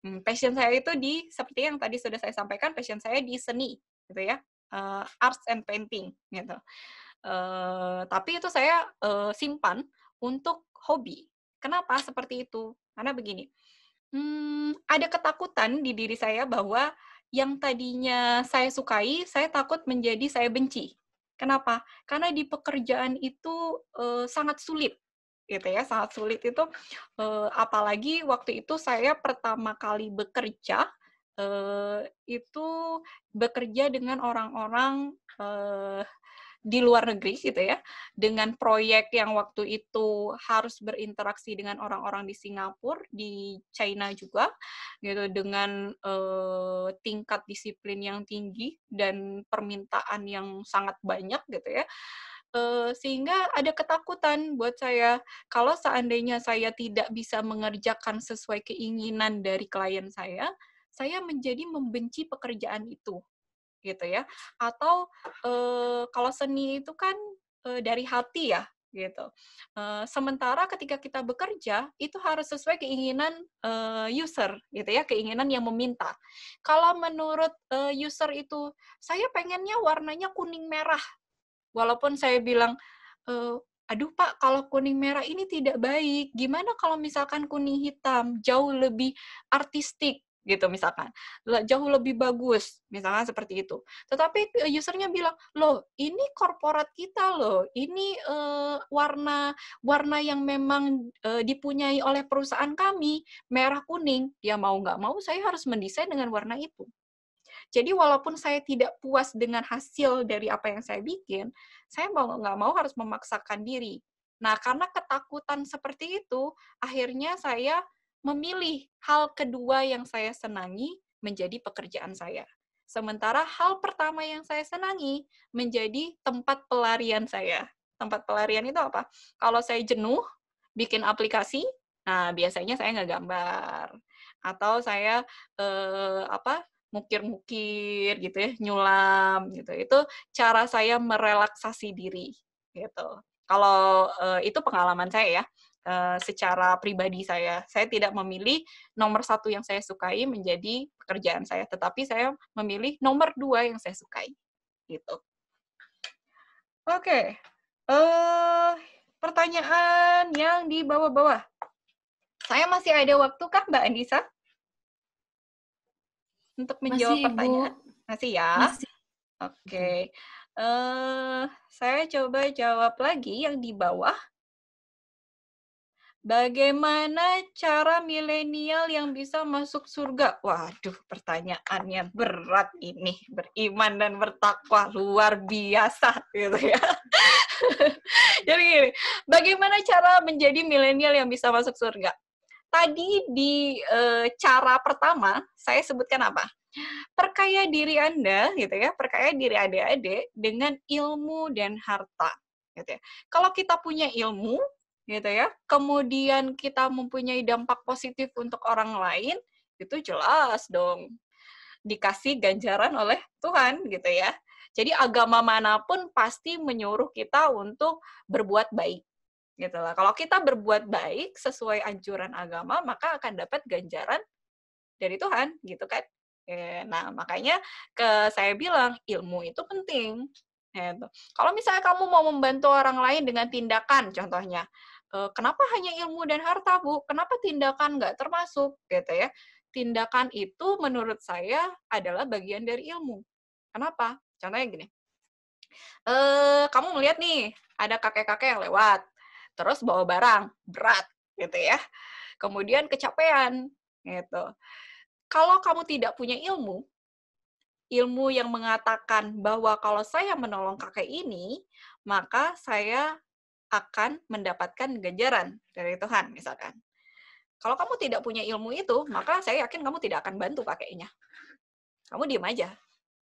S3: Hmm, passion saya itu di seperti yang tadi sudah saya sampaikan, passion saya di seni, gitu ya, uh, arts and painting, gitu. Uh, tapi itu saya uh, simpan untuk hobi. Kenapa seperti itu? Karena begini, Hmm, ada ketakutan di diri saya bahwa yang tadinya saya sukai, saya takut menjadi saya benci. Kenapa? Karena di pekerjaan itu e, sangat sulit, gitu ya, sangat sulit itu. E, apalagi waktu itu saya pertama kali bekerja, e, itu bekerja dengan orang-orang e, di luar negeri gitu ya dengan proyek yang waktu itu harus berinteraksi dengan orang-orang di Singapura di China juga gitu dengan eh, tingkat disiplin yang tinggi dan permintaan yang sangat banyak gitu ya Uh, sehingga ada ketakutan buat saya kalau seandainya saya tidak bisa mengerjakan sesuai keinginan dari klien saya, saya menjadi membenci pekerjaan itu gitu ya atau e, kalau seni itu kan e, dari hati ya gitu e, sementara ketika kita bekerja itu harus sesuai keinginan e, user gitu ya keinginan yang meminta kalau menurut e, user itu saya pengennya warnanya kuning merah walaupun saya bilang e, aduh pak kalau kuning merah ini tidak baik gimana kalau misalkan kuning hitam jauh lebih artistik gitu misalkan jauh lebih bagus misalkan seperti itu tetapi eh, usernya bilang loh ini korporat kita loh ini uh, warna warna yang memang uh, dipunyai oleh perusahaan kami merah kuning dia ya, mau nggak mau saya harus mendesain dengan warna itu jadi walaupun saya tidak puas dengan hasil dari apa yang saya bikin saya mau nggak mau harus memaksakan diri nah karena ketakutan seperti itu akhirnya saya memilih hal kedua yang saya senangi menjadi pekerjaan saya. Sementara hal pertama yang saya senangi menjadi tempat pelarian saya. Tempat pelarian itu apa? Kalau saya jenuh, bikin aplikasi, nah biasanya saya nggak gambar. Atau saya eh, apa mukir-mukir gitu ya, nyulam gitu. Itu cara saya merelaksasi diri gitu. Kalau eh, itu pengalaman saya ya uh, secara pribadi saya. Saya tidak memilih nomor satu yang saya sukai menjadi pekerjaan saya, tetapi saya memilih nomor dua yang saya sukai. Gitu. Oke, okay. uh, eh, pertanyaan yang di bawah-bawah. Saya masih ada waktu kah, Mbak Andisa? Untuk menjawab masih, pertanyaan. Ibu. Masih ya? Oke. Okay. Uh, eh, saya coba jawab lagi yang di bawah. Bagaimana cara milenial yang bisa masuk surga? Waduh, pertanyaannya berat ini. Beriman dan bertakwa luar biasa gitu ya. Jadi gini, bagaimana cara menjadi milenial yang bisa masuk surga? Tadi di e, cara pertama saya sebutkan apa? Perkaya diri Anda gitu ya, perkaya diri adik-adik dengan ilmu dan harta gitu ya. Kalau kita punya ilmu, gitu ya. Kemudian kita mempunyai dampak positif untuk orang lain, itu jelas dong dikasih ganjaran oleh Tuhan gitu ya. Jadi agama manapun pasti menyuruh kita untuk berbuat baik. Gitu lah. Kalau kita berbuat baik sesuai anjuran agama, maka akan dapat ganjaran dari Tuhan, gitu kan? Iya, nah, makanya ke saya bilang ilmu itu penting. Gitu. Kalau misalnya kamu mau membantu orang lain dengan tindakan, contohnya, Eh, kenapa hanya ilmu dan harta bu kenapa tindakan nggak termasuk gitu ya tindakan itu menurut saya adalah bagian dari ilmu kenapa contohnya gini e, kamu melihat nih ada kakek-kakek yang lewat terus bawa barang berat gitu ya kemudian kecapean gitu kalau kamu tidak punya ilmu ilmu yang mengatakan bahwa kalau saya menolong kakek ini maka saya akan mendapatkan ganjaran dari Tuhan misalkan. Kalau kamu tidak punya ilmu itu, maka saya yakin kamu tidak akan bantu pakainya. Kamu diem aja.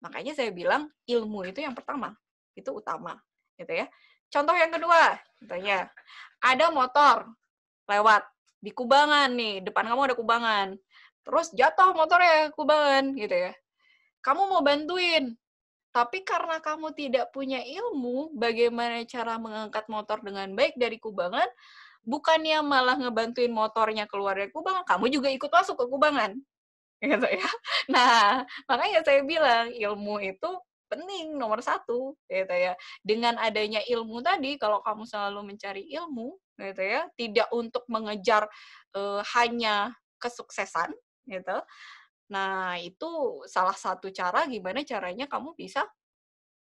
S3: Makanya saya bilang ilmu itu yang pertama, itu utama, gitu ya. Contoh yang kedua, contohnya ada motor lewat di kubangan nih, depan kamu ada kubangan. Terus jatuh motornya kubangan gitu ya. Kamu mau bantuin, tapi karena kamu tidak punya ilmu bagaimana cara mengangkat motor dengan baik dari kubangan, bukannya malah ngebantuin motornya keluar dari kubangan, kamu juga ikut masuk ke kubangan. Gitu ya. Nah, makanya saya bilang ilmu itu penting nomor satu gitu ya dengan adanya ilmu tadi kalau kamu selalu mencari ilmu gitu ya tidak untuk mengejar uh, hanya kesuksesan gitu Nah, itu salah satu cara gimana caranya kamu bisa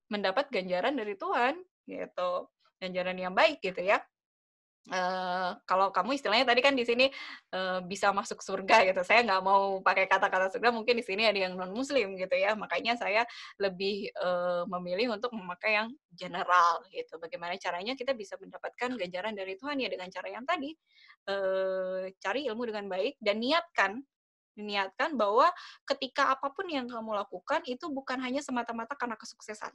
S3: mendapat ganjaran dari Tuhan, gitu. Ganjaran yang baik, gitu ya. Uh, kalau kamu istilahnya tadi kan di sini uh, bisa masuk surga gitu. Saya nggak mau pakai kata-kata surga, mungkin di sini ada yang non Muslim gitu ya. Makanya saya lebih uh, memilih untuk memakai yang general gitu. Bagaimana caranya kita bisa mendapatkan ganjaran dari Tuhan ya dengan cara yang tadi, uh, cari ilmu dengan baik dan niatkan diniatkan bahwa ketika apapun yang kamu lakukan itu bukan hanya semata-mata karena kesuksesan.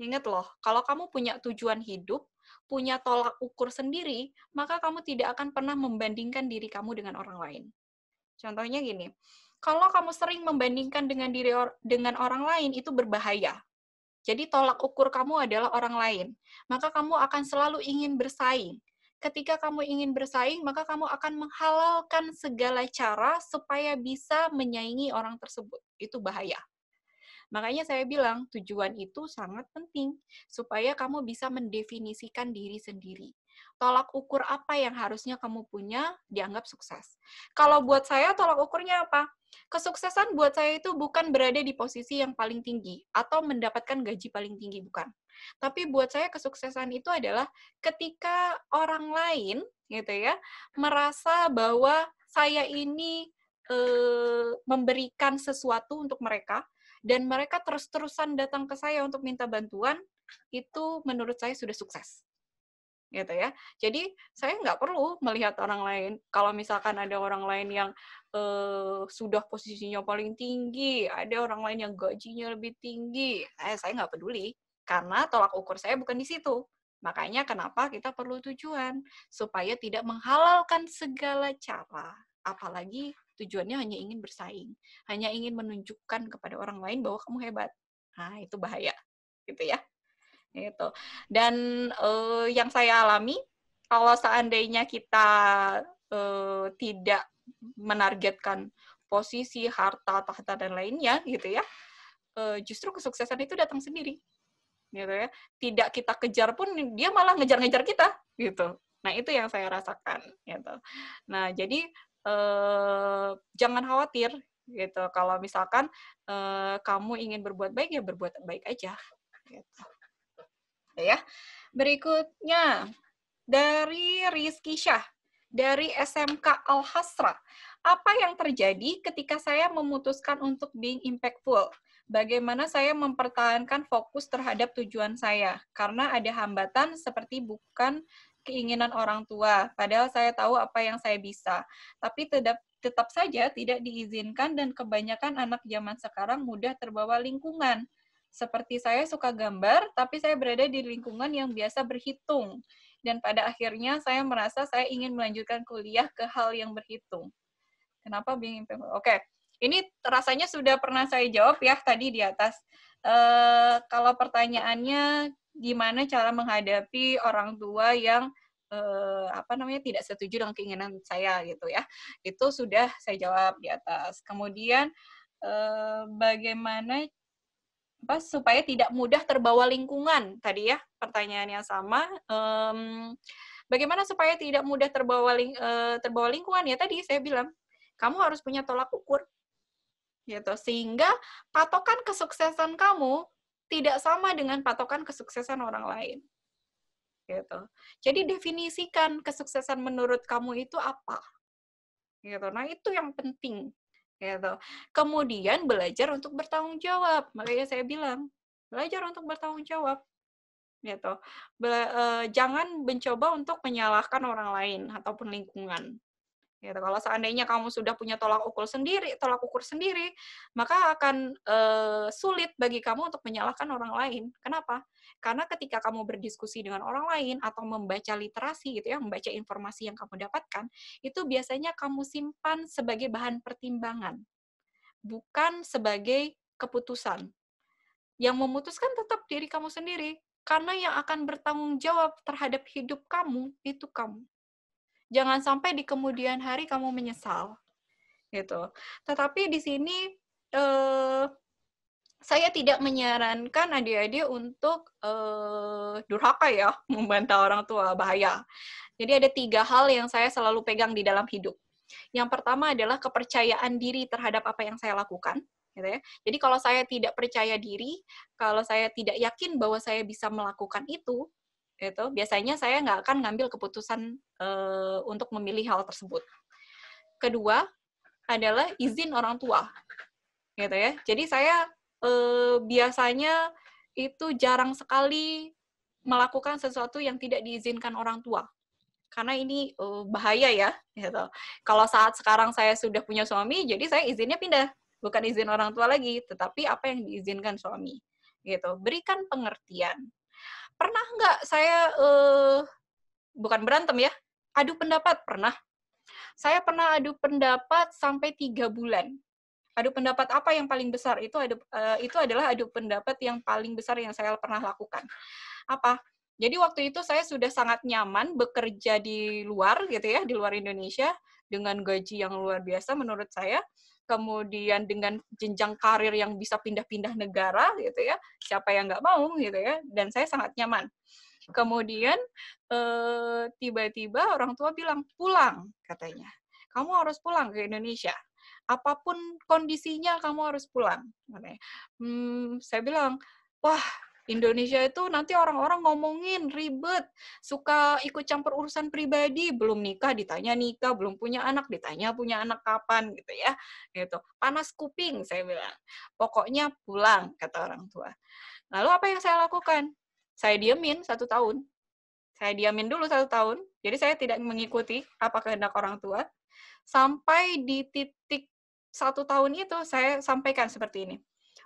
S3: Ingat loh, kalau kamu punya tujuan hidup, punya tolak ukur sendiri, maka kamu tidak akan pernah membandingkan diri kamu dengan orang lain. Contohnya gini, kalau kamu sering membandingkan dengan diri or dengan orang lain itu berbahaya. Jadi tolak ukur kamu adalah orang lain, maka kamu akan selalu ingin bersaing ketika kamu ingin bersaing, maka kamu akan menghalalkan segala cara supaya bisa menyaingi orang tersebut. Itu bahaya. Makanya saya bilang tujuan itu sangat penting supaya kamu bisa mendefinisikan diri sendiri. Tolak ukur apa yang harusnya kamu punya dianggap sukses. Kalau buat saya tolak ukurnya apa? Kesuksesan buat saya itu bukan berada di posisi yang paling tinggi atau mendapatkan gaji paling tinggi, bukan. Tapi buat saya kesuksesan itu adalah ketika orang lain gitu ya merasa bahwa saya ini e, memberikan sesuatu untuk mereka dan mereka terus-terusan datang ke saya untuk minta bantuan itu menurut saya sudah sukses gitu ya. Jadi saya nggak perlu melihat orang lain. Kalau misalkan ada orang lain yang eh, sudah posisinya paling tinggi, ada orang lain yang gajinya lebih tinggi, eh, saya nggak peduli. Karena tolak ukur saya bukan di situ. Makanya kenapa kita perlu tujuan supaya tidak menghalalkan segala cara, apalagi tujuannya hanya ingin bersaing, hanya ingin menunjukkan kepada orang lain bahwa kamu hebat. Nah, itu bahaya. Gitu ya. Gitu. Dan eh, yang saya alami kalau seandainya kita eh, tidak menargetkan posisi, harta, tahta dan lainnya gitu ya. Eh, justru kesuksesan itu datang sendiri gitu ya tidak kita kejar pun dia malah ngejar-ngejar kita gitu nah itu yang saya rasakan gitu nah jadi eh, jangan khawatir gitu kalau misalkan eh, kamu ingin berbuat baik ya berbuat baik aja gitu ya berikutnya dari Rizky Syah dari SMK Al Hasra apa yang terjadi ketika saya memutuskan untuk being impactful bagaimana saya mempertahankan fokus terhadap tujuan saya karena ada hambatan seperti bukan keinginan orang tua padahal saya tahu apa yang saya bisa tapi tetap tetap saja tidak diizinkan dan kebanyakan anak zaman sekarang mudah terbawa lingkungan seperti saya suka gambar tapi saya berada di lingkungan yang biasa berhitung dan pada akhirnya saya merasa saya ingin melanjutkan kuliah ke hal yang berhitung kenapa bingung oke okay ini rasanya sudah pernah saya jawab ya tadi di atas. Uh, kalau pertanyaannya gimana cara menghadapi orang tua yang eh, apa namanya tidak setuju dengan keinginan saya gitu ya itu sudah saya jawab di atas kemudian eh, bagaimana apa supaya tidak mudah terbawa lingkungan tadi ya pertanyaan yang sama um, bagaimana supaya tidak mudah terbawa ling, uh, terbawa lingkungan ya tadi saya bilang kamu harus punya tolak ukur gitu sehingga patokan kesuksesan kamu tidak sama dengan patokan kesuksesan orang lain gitu jadi definisikan kesuksesan menurut kamu itu apa gitu nah itu yang penting gitu kemudian belajar untuk bertanggung jawab makanya saya bilang belajar untuk bertanggung jawab gitu Be, uh, jangan mencoba untuk menyalahkan orang lain ataupun lingkungan Gitu. Kalau seandainya kamu sudah punya tolak ukur sendiri, tolak ukur sendiri, maka akan e, sulit bagi kamu untuk menyalahkan orang lain. Kenapa? Karena ketika kamu berdiskusi dengan orang lain atau membaca literasi gitu ya, membaca informasi yang kamu dapatkan, itu biasanya kamu simpan sebagai bahan pertimbangan, bukan sebagai keputusan. Yang memutuskan tetap diri kamu sendiri, karena yang akan bertanggung jawab terhadap hidup kamu itu kamu jangan sampai di kemudian hari kamu menyesal gitu. Tetapi di sini eh, saya tidak menyarankan adik-adik untuk eh, durhaka ya, membantah orang tua bahaya. Jadi ada tiga hal yang saya selalu pegang di dalam hidup. Yang pertama adalah kepercayaan diri terhadap apa yang saya lakukan. Gitu ya. Jadi kalau saya tidak percaya diri, kalau saya tidak yakin bahwa saya bisa melakukan itu, itu biasanya saya nggak akan ngambil keputusan uh, untuk memilih hal tersebut. Kedua adalah izin orang tua, gitu ya. Jadi saya uh, biasanya itu jarang sekali melakukan sesuatu yang tidak diizinkan orang tua karena ini uh, bahaya ya gitu. Kalau saat sekarang saya sudah punya suami, jadi saya izinnya pindah, bukan izin orang tua lagi, tetapi apa yang diizinkan suami gitu. Berikan pengertian pernah nggak saya uh, bukan berantem ya adu pendapat pernah saya pernah adu pendapat sampai tiga bulan adu pendapat apa yang paling besar itu adu, uh, itu adalah adu pendapat yang paling besar yang saya pernah lakukan apa jadi waktu itu saya sudah sangat nyaman bekerja di luar gitu ya di luar Indonesia dengan gaji yang luar biasa menurut saya kemudian dengan jenjang karir yang bisa pindah-pindah negara gitu ya siapa yang nggak mau gitu ya dan saya sangat nyaman kemudian eh, tiba-tiba orang tua bilang pulang katanya kamu harus pulang ke Indonesia apapun kondisinya kamu harus pulang hmm, saya bilang wah Indonesia itu nanti orang-orang ngomongin ribet, suka ikut campur urusan pribadi, belum nikah ditanya nikah, belum punya anak ditanya punya anak kapan gitu ya. Gitu. Panas kuping saya bilang. Pokoknya pulang kata orang tua. Lalu apa yang saya lakukan? Saya diamin satu tahun. Saya diamin dulu satu tahun. Jadi saya tidak mengikuti apa kehendak orang tua. Sampai di titik satu tahun itu saya sampaikan seperti ini.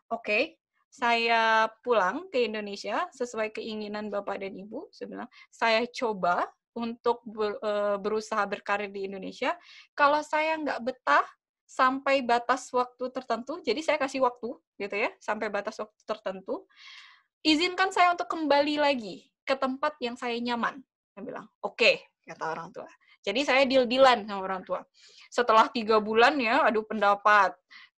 S3: Oke, okay, saya pulang ke Indonesia sesuai keinginan Bapak dan Ibu. Sebenarnya saya coba untuk eh, berusaha berkarir di Indonesia. Kalau saya nggak betah sampai batas waktu tertentu, jadi saya kasih waktu gitu ya, sampai batas waktu tertentu, izinkan saya untuk kembali lagi ke tempat yang saya nyaman. Saya bilang, oke, okay, kata orang tua. Jadi saya deal-dealan sama orang tua. Setelah tiga bulan ya, aduh pendapat,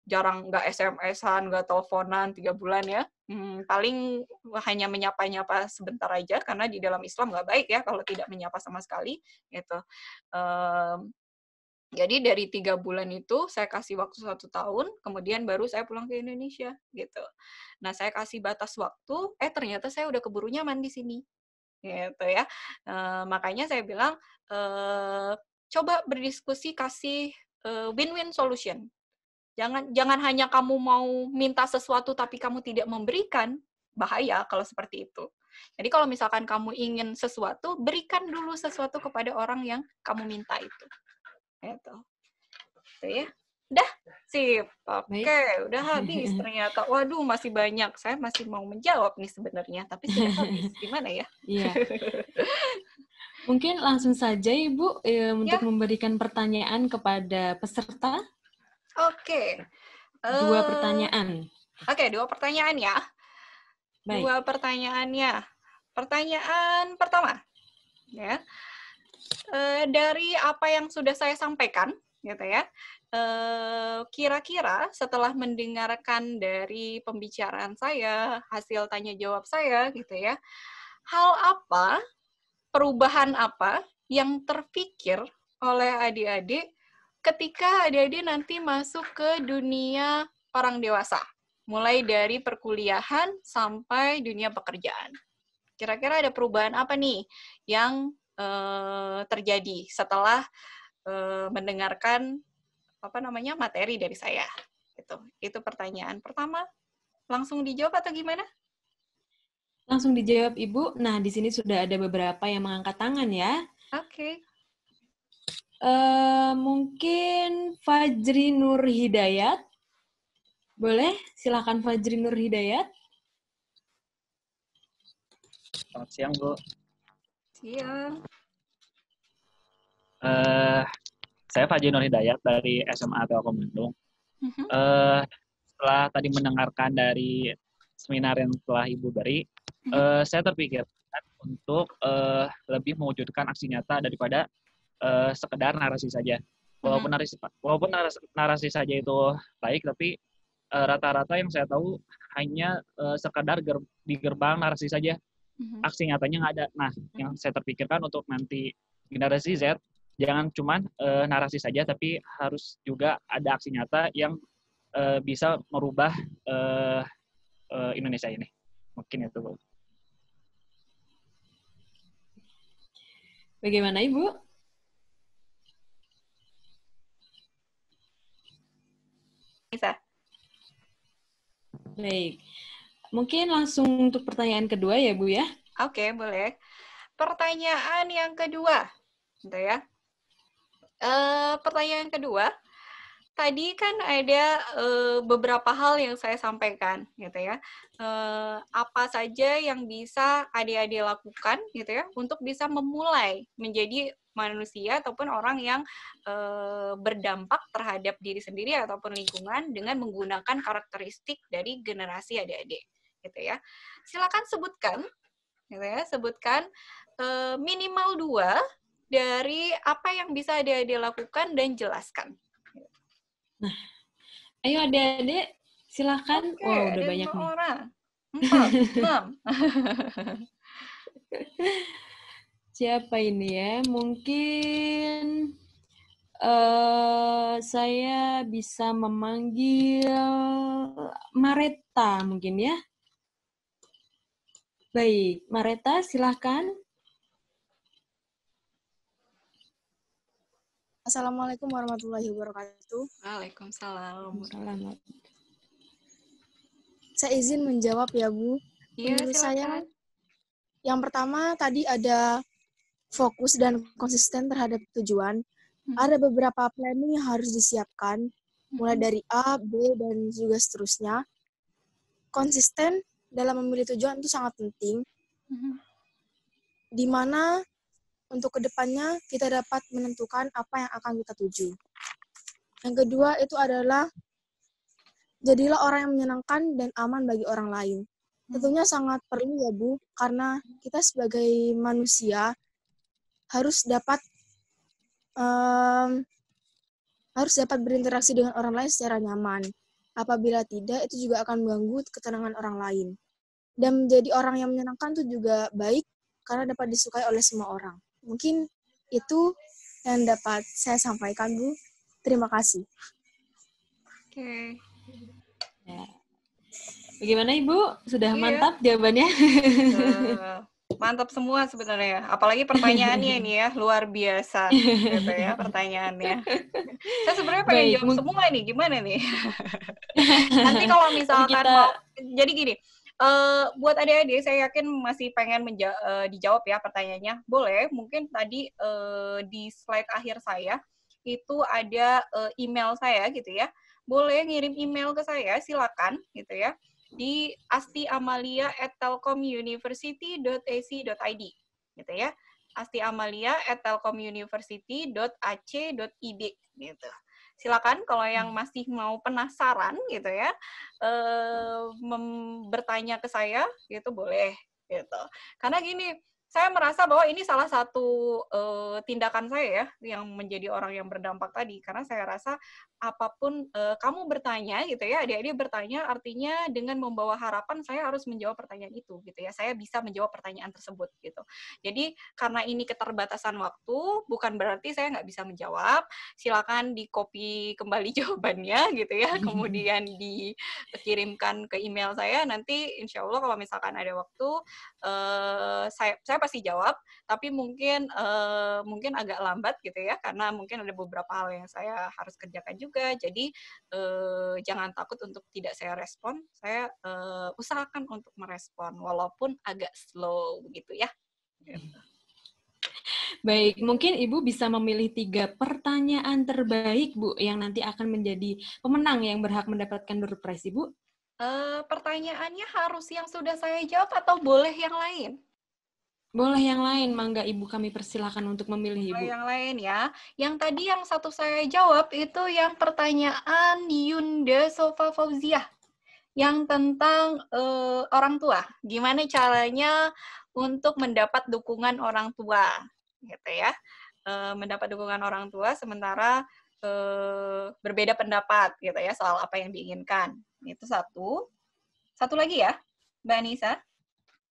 S3: jarang nggak SMS-an, nggak teleponan tiga bulan ya. Hmm, paling hanya menyapa-nyapa sebentar aja karena di dalam Islam nggak baik ya kalau tidak menyapa sama sekali gitu. Um, jadi dari tiga bulan itu saya kasih waktu satu tahun, kemudian baru saya pulang ke Indonesia gitu. Nah saya kasih batas waktu, eh ternyata saya udah keburu nyaman di sini gitu ya. makanya saya bilang uh, coba berdiskusi kasih win-win solution Jangan jangan hanya kamu mau minta sesuatu tapi kamu tidak memberikan, bahaya kalau seperti itu. Jadi kalau misalkan kamu ingin sesuatu, berikan dulu sesuatu kepada orang yang kamu minta itu. Itu. Itu ya. udah sip. Oke, okay. udah habis ternyata. Waduh, masih banyak. Saya masih mau menjawab nih sebenarnya, tapi sudah habis. Gimana ya? Iya.
S1: Mungkin langsung saja Ibu e, untuk ya. memberikan pertanyaan kepada peserta
S3: Oke. Okay. Dua eh, pertanyaan. Oke, okay, dua pertanyaan ya. Baik. Dua pertanyaannya. Pertanyaan pertama, ya. Uh, dari apa yang sudah saya sampaikan, gitu ya. kira eh, kira-kira setelah mendengarkan dari pembicaraan saya, hasil tanya jawab saya, gitu ya, hal apa, perubahan apa yang terpikir oleh adik-adik ketika adik-adik nanti masuk ke dunia orang dewasa, mulai dari perkuliahan sampai dunia pekerjaan. Kira-kira ada perubahan apa nih yang eh, terjadi setelah eh, mendengarkan apa namanya materi dari saya? Itu, itu pertanyaan pertama. Langsung dijawab atau gimana?
S1: Langsung dijawab Ibu. Nah, di sini sudah ada beberapa yang mengangkat tangan ya.
S3: Oke. Okay. Eh,
S1: mungkin Fajri Nur Hidayat. Boleh? Silakan Fajri Nur Hidayat.
S4: Selamat siang, Bu.
S1: Siang.
S2: Uh,
S4: saya
S3: Fajri Nur Hidayat dari SMA Telkom Bandung. Uh, mm-hmm. eh, setelah tadi mendengarkan dari seminar yang telah Ibu beri, uh, uh, saya terpikir untuk uh, lebih mewujudkan aksi nyata daripada uh, sekedar narasi saja. Walaupun mm-hmm. narasi walaupun narasi, narasi saja itu baik, tapi eh, rata-rata uh, yang saya tahu hanya uh, sekedar ger, di gerbang narasi saja. Mm-hmm. Aksi nyatanya nggak ada. Nah, yang mm-hmm. saya terpikirkan untuk nanti generasi Z jangan cuma uh, narasi saja, tapi harus juga ada aksi nyata yang uh, bisa merubah uh, uh, Indonesia ini.
S4: Mungkin itu.
S1: Bagaimana Ibu? Nisa. Baik. Mungkin langsung untuk pertanyaan kedua ya, Bu ya.
S3: Oke, okay, boleh. Pertanyaan yang kedua, gitu ya. E, pertanyaan kedua, tadi kan ada e, beberapa hal yang saya sampaikan, gitu ya. E, apa saja yang bisa adik-adik lakukan, gitu ya, untuk bisa memulai menjadi manusia ataupun orang yang e, berdampak terhadap diri sendiri ataupun lingkungan dengan menggunakan karakteristik dari generasi adik-adik gitu ya. Silakan sebutkan gitu ya, sebutkan e, minimal dua dari apa yang bisa adik-adik lakukan dan jelaskan. Nah, ayo adik-adik silakan.
S1: okay, wow, udah banyak Orang. Empat, enam. siapa ini ya? Mungkin uh, saya bisa memanggil Mareta mungkin ya. Baik, Mareta silahkan. Assalamualaikum
S5: warahmatullahi wabarakatuh.
S3: Waalaikumsalam.
S5: Saya izin menjawab ya Bu. Iya, saya yang pertama tadi ada fokus dan konsisten terhadap tujuan, hmm. ada beberapa planning yang harus disiapkan, mulai hmm. dari A, B, dan juga seterusnya. Konsisten dalam memilih tujuan itu sangat penting, hmm. di mana untuk kedepannya kita dapat menentukan apa yang akan kita tuju. Yang kedua itu adalah jadilah orang yang menyenangkan dan aman bagi orang lain. Hmm. Tentunya sangat perlu ya Bu, karena kita sebagai manusia harus dapat um, harus dapat berinteraksi dengan orang lain secara nyaman. Apabila tidak, itu juga akan mengganggu ketenangan orang lain. Dan menjadi orang yang menyenangkan itu juga baik karena dapat disukai oleh semua orang. Mungkin itu yang dapat saya sampaikan, Bu. Terima kasih.
S3: Oke. Okay. Ya. Bagaimana Ibu? Sudah iya. mantap jawabannya? Uh. Mantap semua sebenarnya. Apalagi pertanyaannya ini ya, luar biasa gitu ya pertanyaannya. Saya sebenarnya pengen Baik. jawab semua ini gimana nih? Nanti kalau misalkan Kita... mau, jadi gini, uh, buat adik-adik saya yakin masih pengen menja uh, dijawab ya pertanyaannya. Boleh, mungkin tadi uh, di slide akhir saya itu ada uh, email saya gitu ya. Boleh ngirim email ke saya, silakan gitu ya di astiamalia@telkomuniversity.ac.id gitu ya. astiamalia@telkomuniversity.ac.id gitu. Silakan kalau yang hmm. masih mau penasaran gitu ya, eh bertanya ke saya gitu boleh gitu. Karena gini, saya merasa bahwa ini salah satu uh, tindakan saya ya yang menjadi orang yang berdampak tadi karena saya rasa apapun uh, kamu bertanya gitu ya adik-adik bertanya artinya dengan membawa harapan saya harus menjawab pertanyaan itu gitu ya saya bisa menjawab pertanyaan tersebut gitu jadi karena ini keterbatasan waktu bukan berarti saya nggak bisa menjawab silakan di copy kembali jawabannya gitu ya kemudian dikirimkan ke email saya nanti insya Allah kalau misalkan ada waktu uh, saya saya pasti jawab, tapi mungkin uh, mungkin agak lambat gitu ya, karena mungkin ada beberapa hal yang saya harus kerjakan juga. Jadi uh, jangan takut untuk tidak saya respon, saya uh, usahakan untuk merespon walaupun agak slow gitu ya.
S1: Baik, mungkin Ibu bisa memilih tiga pertanyaan terbaik, Bu, yang nanti akan menjadi pemenang yang berhak mendapatkan door prize, Ibu.
S3: Uh, pertanyaannya harus yang sudah saya jawab atau boleh yang lain? Boleh yang lain, Mangga Ibu kami persilahkan untuk memilih Ibu. Yang lain ya. Yang tadi yang satu saya jawab itu yang pertanyaan Yunda Sofa Fauziah yang tentang uh, orang tua. Gimana caranya untuk mendapat dukungan orang tua, gitu ya. Uh, mendapat dukungan orang tua sementara uh, berbeda pendapat, gitu ya, soal apa yang diinginkan. Itu satu. Satu lagi ya, Mbak Anissa.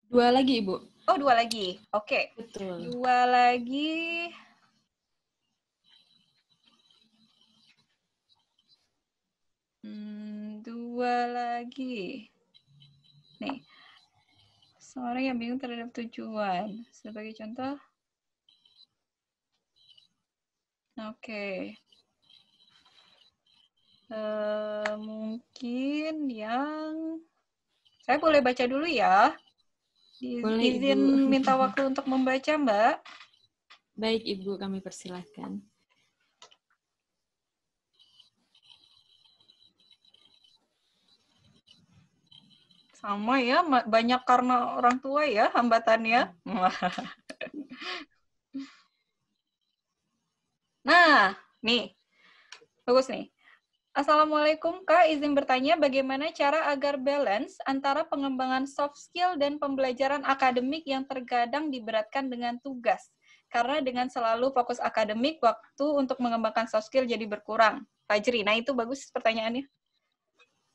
S3: Dua lagi, Ibu. Oh, dua lagi. Oke. Okay. Betul. Dua lagi. Hmm, dua lagi. Nih. Seorang yang bingung terhadap tujuan. Sebagai contoh. Oke. Okay. Uh, eh, mungkin yang saya boleh baca dulu ya.
S1: Iya, Boleh, Izin Ibu. minta waktu
S3: untuk membaca, Mbak.
S1: Baik, Ibu, kami persilahkan.
S3: Sama ya, banyak karena orang tua ya hambatannya. Nah, nih. Bagus nih. Assalamualaikum Kak, izin bertanya bagaimana cara agar balance antara pengembangan soft skill dan pembelajaran akademik yang terkadang diberatkan dengan tugas? Karena dengan selalu fokus akademik, waktu untuk mengembangkan soft skill jadi berkurang. Fajri, nah itu bagus pertanyaannya.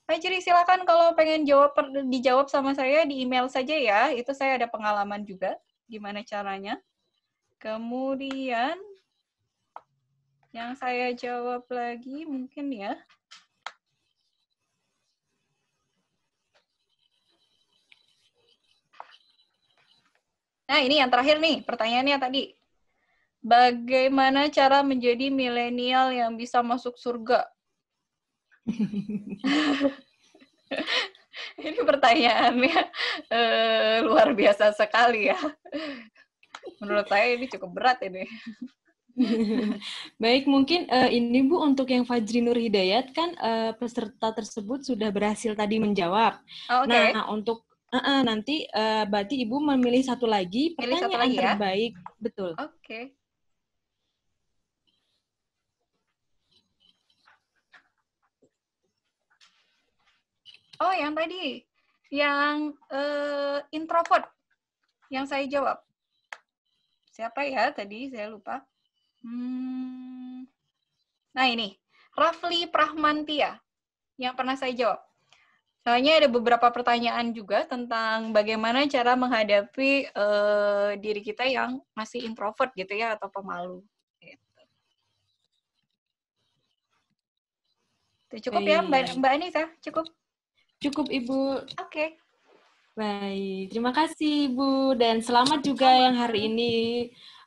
S3: Fajri, silakan kalau pengen jawab dijawab sama saya di email saja ya. Itu saya ada pengalaman juga, gimana caranya. Kemudian yang saya jawab lagi mungkin ya. Nah, ini yang terakhir nih, pertanyaannya tadi. Bagaimana cara menjadi milenial yang bisa masuk surga? ini pertanyaannya eh, luar biasa sekali ya. Menurut saya ini cukup berat ini.
S1: Baik, mungkin uh, ini Bu untuk yang Fajri Nur Hidayat kan uh, peserta tersebut sudah berhasil tadi menjawab. Oh, okay. Nah, nah, untuk uh, uh, nanti uh, berarti Ibu memilih satu lagi pertanyaan satu lagi, ya? terbaik, ya? betul. Oke.
S3: Okay. Oh, yang tadi, yang uh, introvert, yang saya jawab. Siapa ya tadi? Saya lupa. Hmm. Nah ini, Rafli Prahmantia yang pernah saya jawab. Soalnya ada beberapa pertanyaan juga tentang bagaimana cara menghadapi uh, diri kita yang masih introvert gitu ya atau pemalu. Gitu. Itu cukup ya, Baik. ya Mbak, Mbak Anissa? Cukup? Cukup Ibu.
S1: Oke. Okay. Baik, terima kasih Ibu dan selamat juga selamat. yang hari ini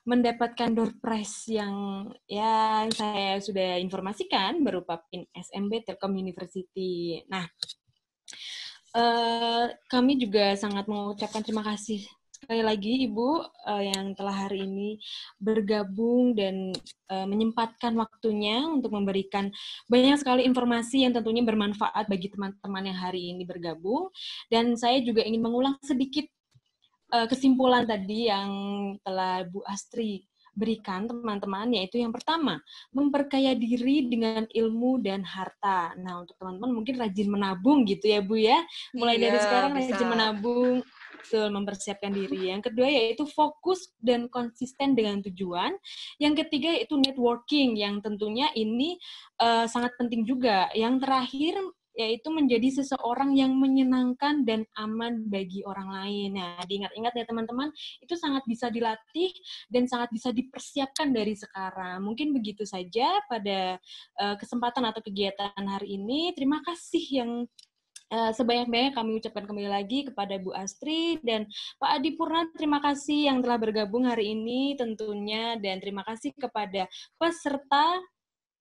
S1: mendapatkan door prize yang ya saya sudah informasikan berupa PIN SMB Telkom University. Nah, eh, kami juga sangat mengucapkan terima kasih sekali lagi Ibu uh, yang telah hari ini bergabung dan uh, menyempatkan waktunya untuk memberikan banyak sekali informasi yang tentunya bermanfaat bagi teman-teman yang hari ini bergabung dan saya juga ingin mengulang sedikit Eh, kesimpulan tadi yang telah Bu Astri berikan teman-teman yaitu yang pertama memperkaya diri dengan ilmu dan harta. Nah untuk teman-teman mungkin rajin menabung gitu ya Bu ya. Mulai iya, dari sekarang bisa. rajin menabung, betul mempersiapkan diri. Yang kedua yaitu fokus dan konsisten dengan tujuan. Yang ketiga yaitu networking yang tentunya ini uh, sangat penting juga. Yang terakhir yaitu menjadi seseorang yang menyenangkan dan aman bagi orang lain. Nah, diingat-ingat ya teman-teman, itu sangat bisa dilatih dan sangat bisa dipersiapkan dari sekarang. Mungkin begitu saja pada uh, kesempatan atau kegiatan hari ini. Terima kasih yang eh, sebanyak-banyak kami ucapkan kembali lagi kepada Bu Astri dan Pak Adi Purna terima kasih yang telah bergabung hari ini tentunya dan terima kasih kepada peserta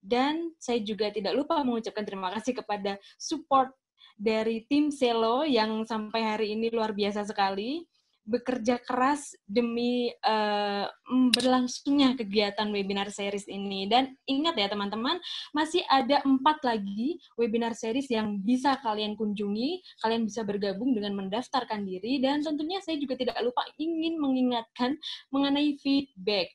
S1: dan saya juga tidak lupa mengucapkan terima kasih kepada support dari tim Selo yang sampai hari ini luar biasa sekali bekerja keras demi uh, berlangsungnya kegiatan webinar series ini. Dan ingat ya teman-teman, masih ada empat lagi webinar series yang bisa kalian kunjungi. Kalian bisa bergabung dengan mendaftarkan diri. Dan tentunya saya juga tidak lupa ingin mengingatkan mengenai feedback.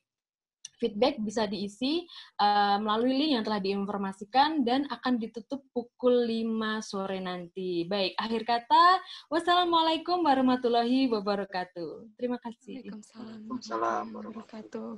S1: Feedback bisa diisi uh, melalui link yang telah diinformasikan dan akan ditutup pukul 5 sore nanti. Baik, akhir kata, wassalamualaikum warahmatullahi wabarakatuh. Terima kasih. Waalaikumsalam
S2: warahmatullahi wabarakatuh.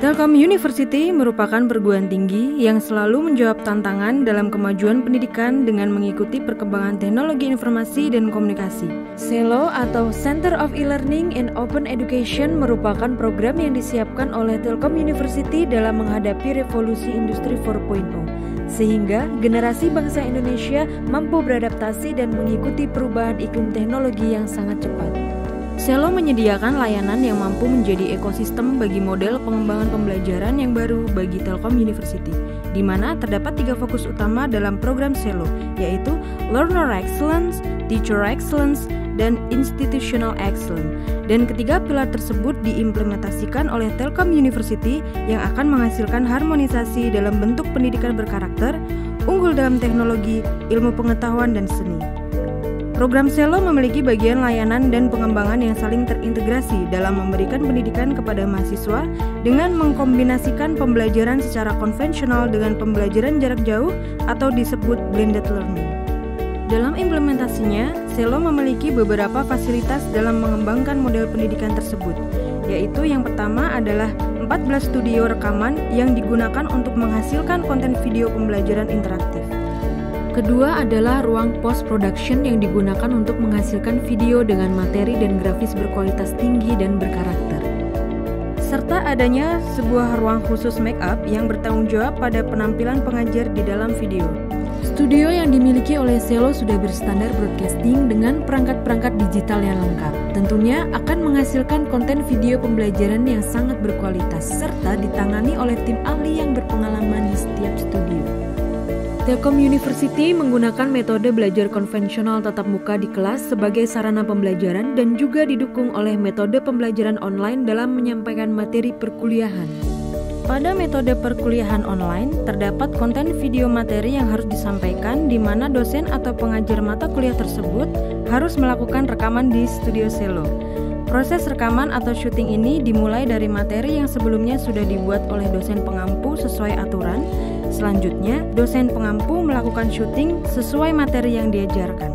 S1: Telkom University merupakan perguruan tinggi yang selalu menjawab tantangan dalam kemajuan pendidikan dengan mengikuti perkembangan teknologi informasi dan komunikasi. CELO atau Center of E-Learning and Open Education merupakan program yang disiapkan oleh Telkom University dalam menghadapi revolusi industri 4.0, sehingga generasi bangsa Indonesia mampu beradaptasi dan mengikuti perubahan iklim teknologi yang sangat cepat. Selo menyediakan layanan yang mampu menjadi ekosistem bagi model pengembangan pembelajaran yang baru bagi Telkom University, di mana terdapat tiga fokus utama dalam program Selo, yaitu Learner Excellence, Teacher Excellence, dan Institutional Excellence. Dan ketiga pilar tersebut diimplementasikan oleh Telkom University yang akan menghasilkan harmonisasi dalam bentuk pendidikan berkarakter, unggul dalam teknologi, ilmu pengetahuan, dan seni. Program Selo memiliki bagian layanan dan pengembangan yang saling terintegrasi dalam memberikan pendidikan kepada mahasiswa dengan mengkombinasikan pembelajaran secara konvensional dengan pembelajaran jarak jauh atau disebut blended learning. Dalam implementasinya, Selo memiliki beberapa fasilitas dalam mengembangkan model pendidikan tersebut, yaitu yang pertama adalah 14 studio rekaman yang digunakan untuk menghasilkan konten video pembelajaran interaktif. Kedua adalah ruang post production yang digunakan untuk menghasilkan video dengan materi dan grafis berkualitas tinggi dan berkarakter. Serta adanya sebuah ruang khusus make up yang bertanggung jawab pada penampilan pengajar di dalam video. Studio yang dimiliki oleh Selo sudah berstandar broadcasting dengan perangkat-perangkat digital yang lengkap. Tentunya akan menghasilkan konten video pembelajaran yang sangat berkualitas serta ditangani oleh tim ahli yang berpengalaman di setiap studio. Telkom University menggunakan metode belajar konvensional tatap muka di kelas sebagai sarana pembelajaran dan juga didukung oleh metode pembelajaran online dalam menyampaikan materi perkuliahan. Pada metode perkuliahan online, terdapat konten video materi yang harus disampaikan di mana dosen atau pengajar mata kuliah tersebut harus melakukan rekaman di studio selo. Proses rekaman atau syuting ini dimulai dari materi yang sebelumnya sudah dibuat oleh dosen pengampu sesuai aturan Selanjutnya, dosen pengampu melakukan syuting sesuai materi yang diajarkan.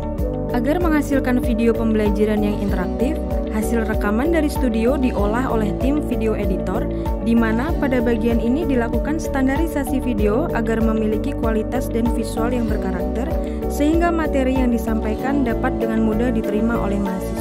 S1: Agar menghasilkan video pembelajaran yang interaktif, hasil rekaman dari studio diolah oleh tim video editor, di mana pada bagian ini dilakukan standarisasi video agar memiliki kualitas dan visual yang berkarakter, sehingga materi yang disampaikan dapat dengan mudah diterima oleh mahasiswa.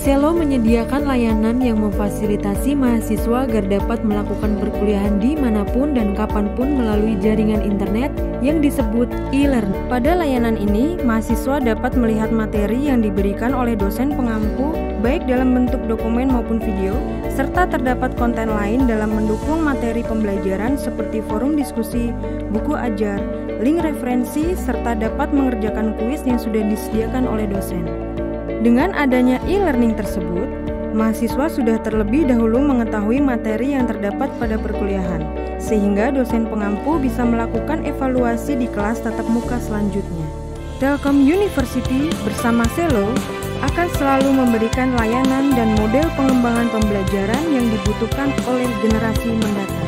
S1: Selo menyediakan layanan yang memfasilitasi mahasiswa agar dapat melakukan perkuliahan di manapun dan kapanpun melalui jaringan internet yang disebut e-learn. Pada layanan ini, mahasiswa dapat melihat materi yang diberikan oleh dosen pengampu baik dalam bentuk dokumen maupun video, serta terdapat konten lain dalam mendukung materi pembelajaran seperti forum diskusi, buku ajar, link referensi, serta dapat mengerjakan kuis yang sudah disediakan oleh dosen. Dengan adanya e-learning tersebut, mahasiswa sudah terlebih dahulu mengetahui materi yang terdapat pada perkuliahan, sehingga dosen pengampu bisa melakukan evaluasi di kelas tatap muka selanjutnya. Telkom University bersama Selo akan selalu memberikan layanan dan model pengembangan pembelajaran yang dibutuhkan oleh generasi mendatang.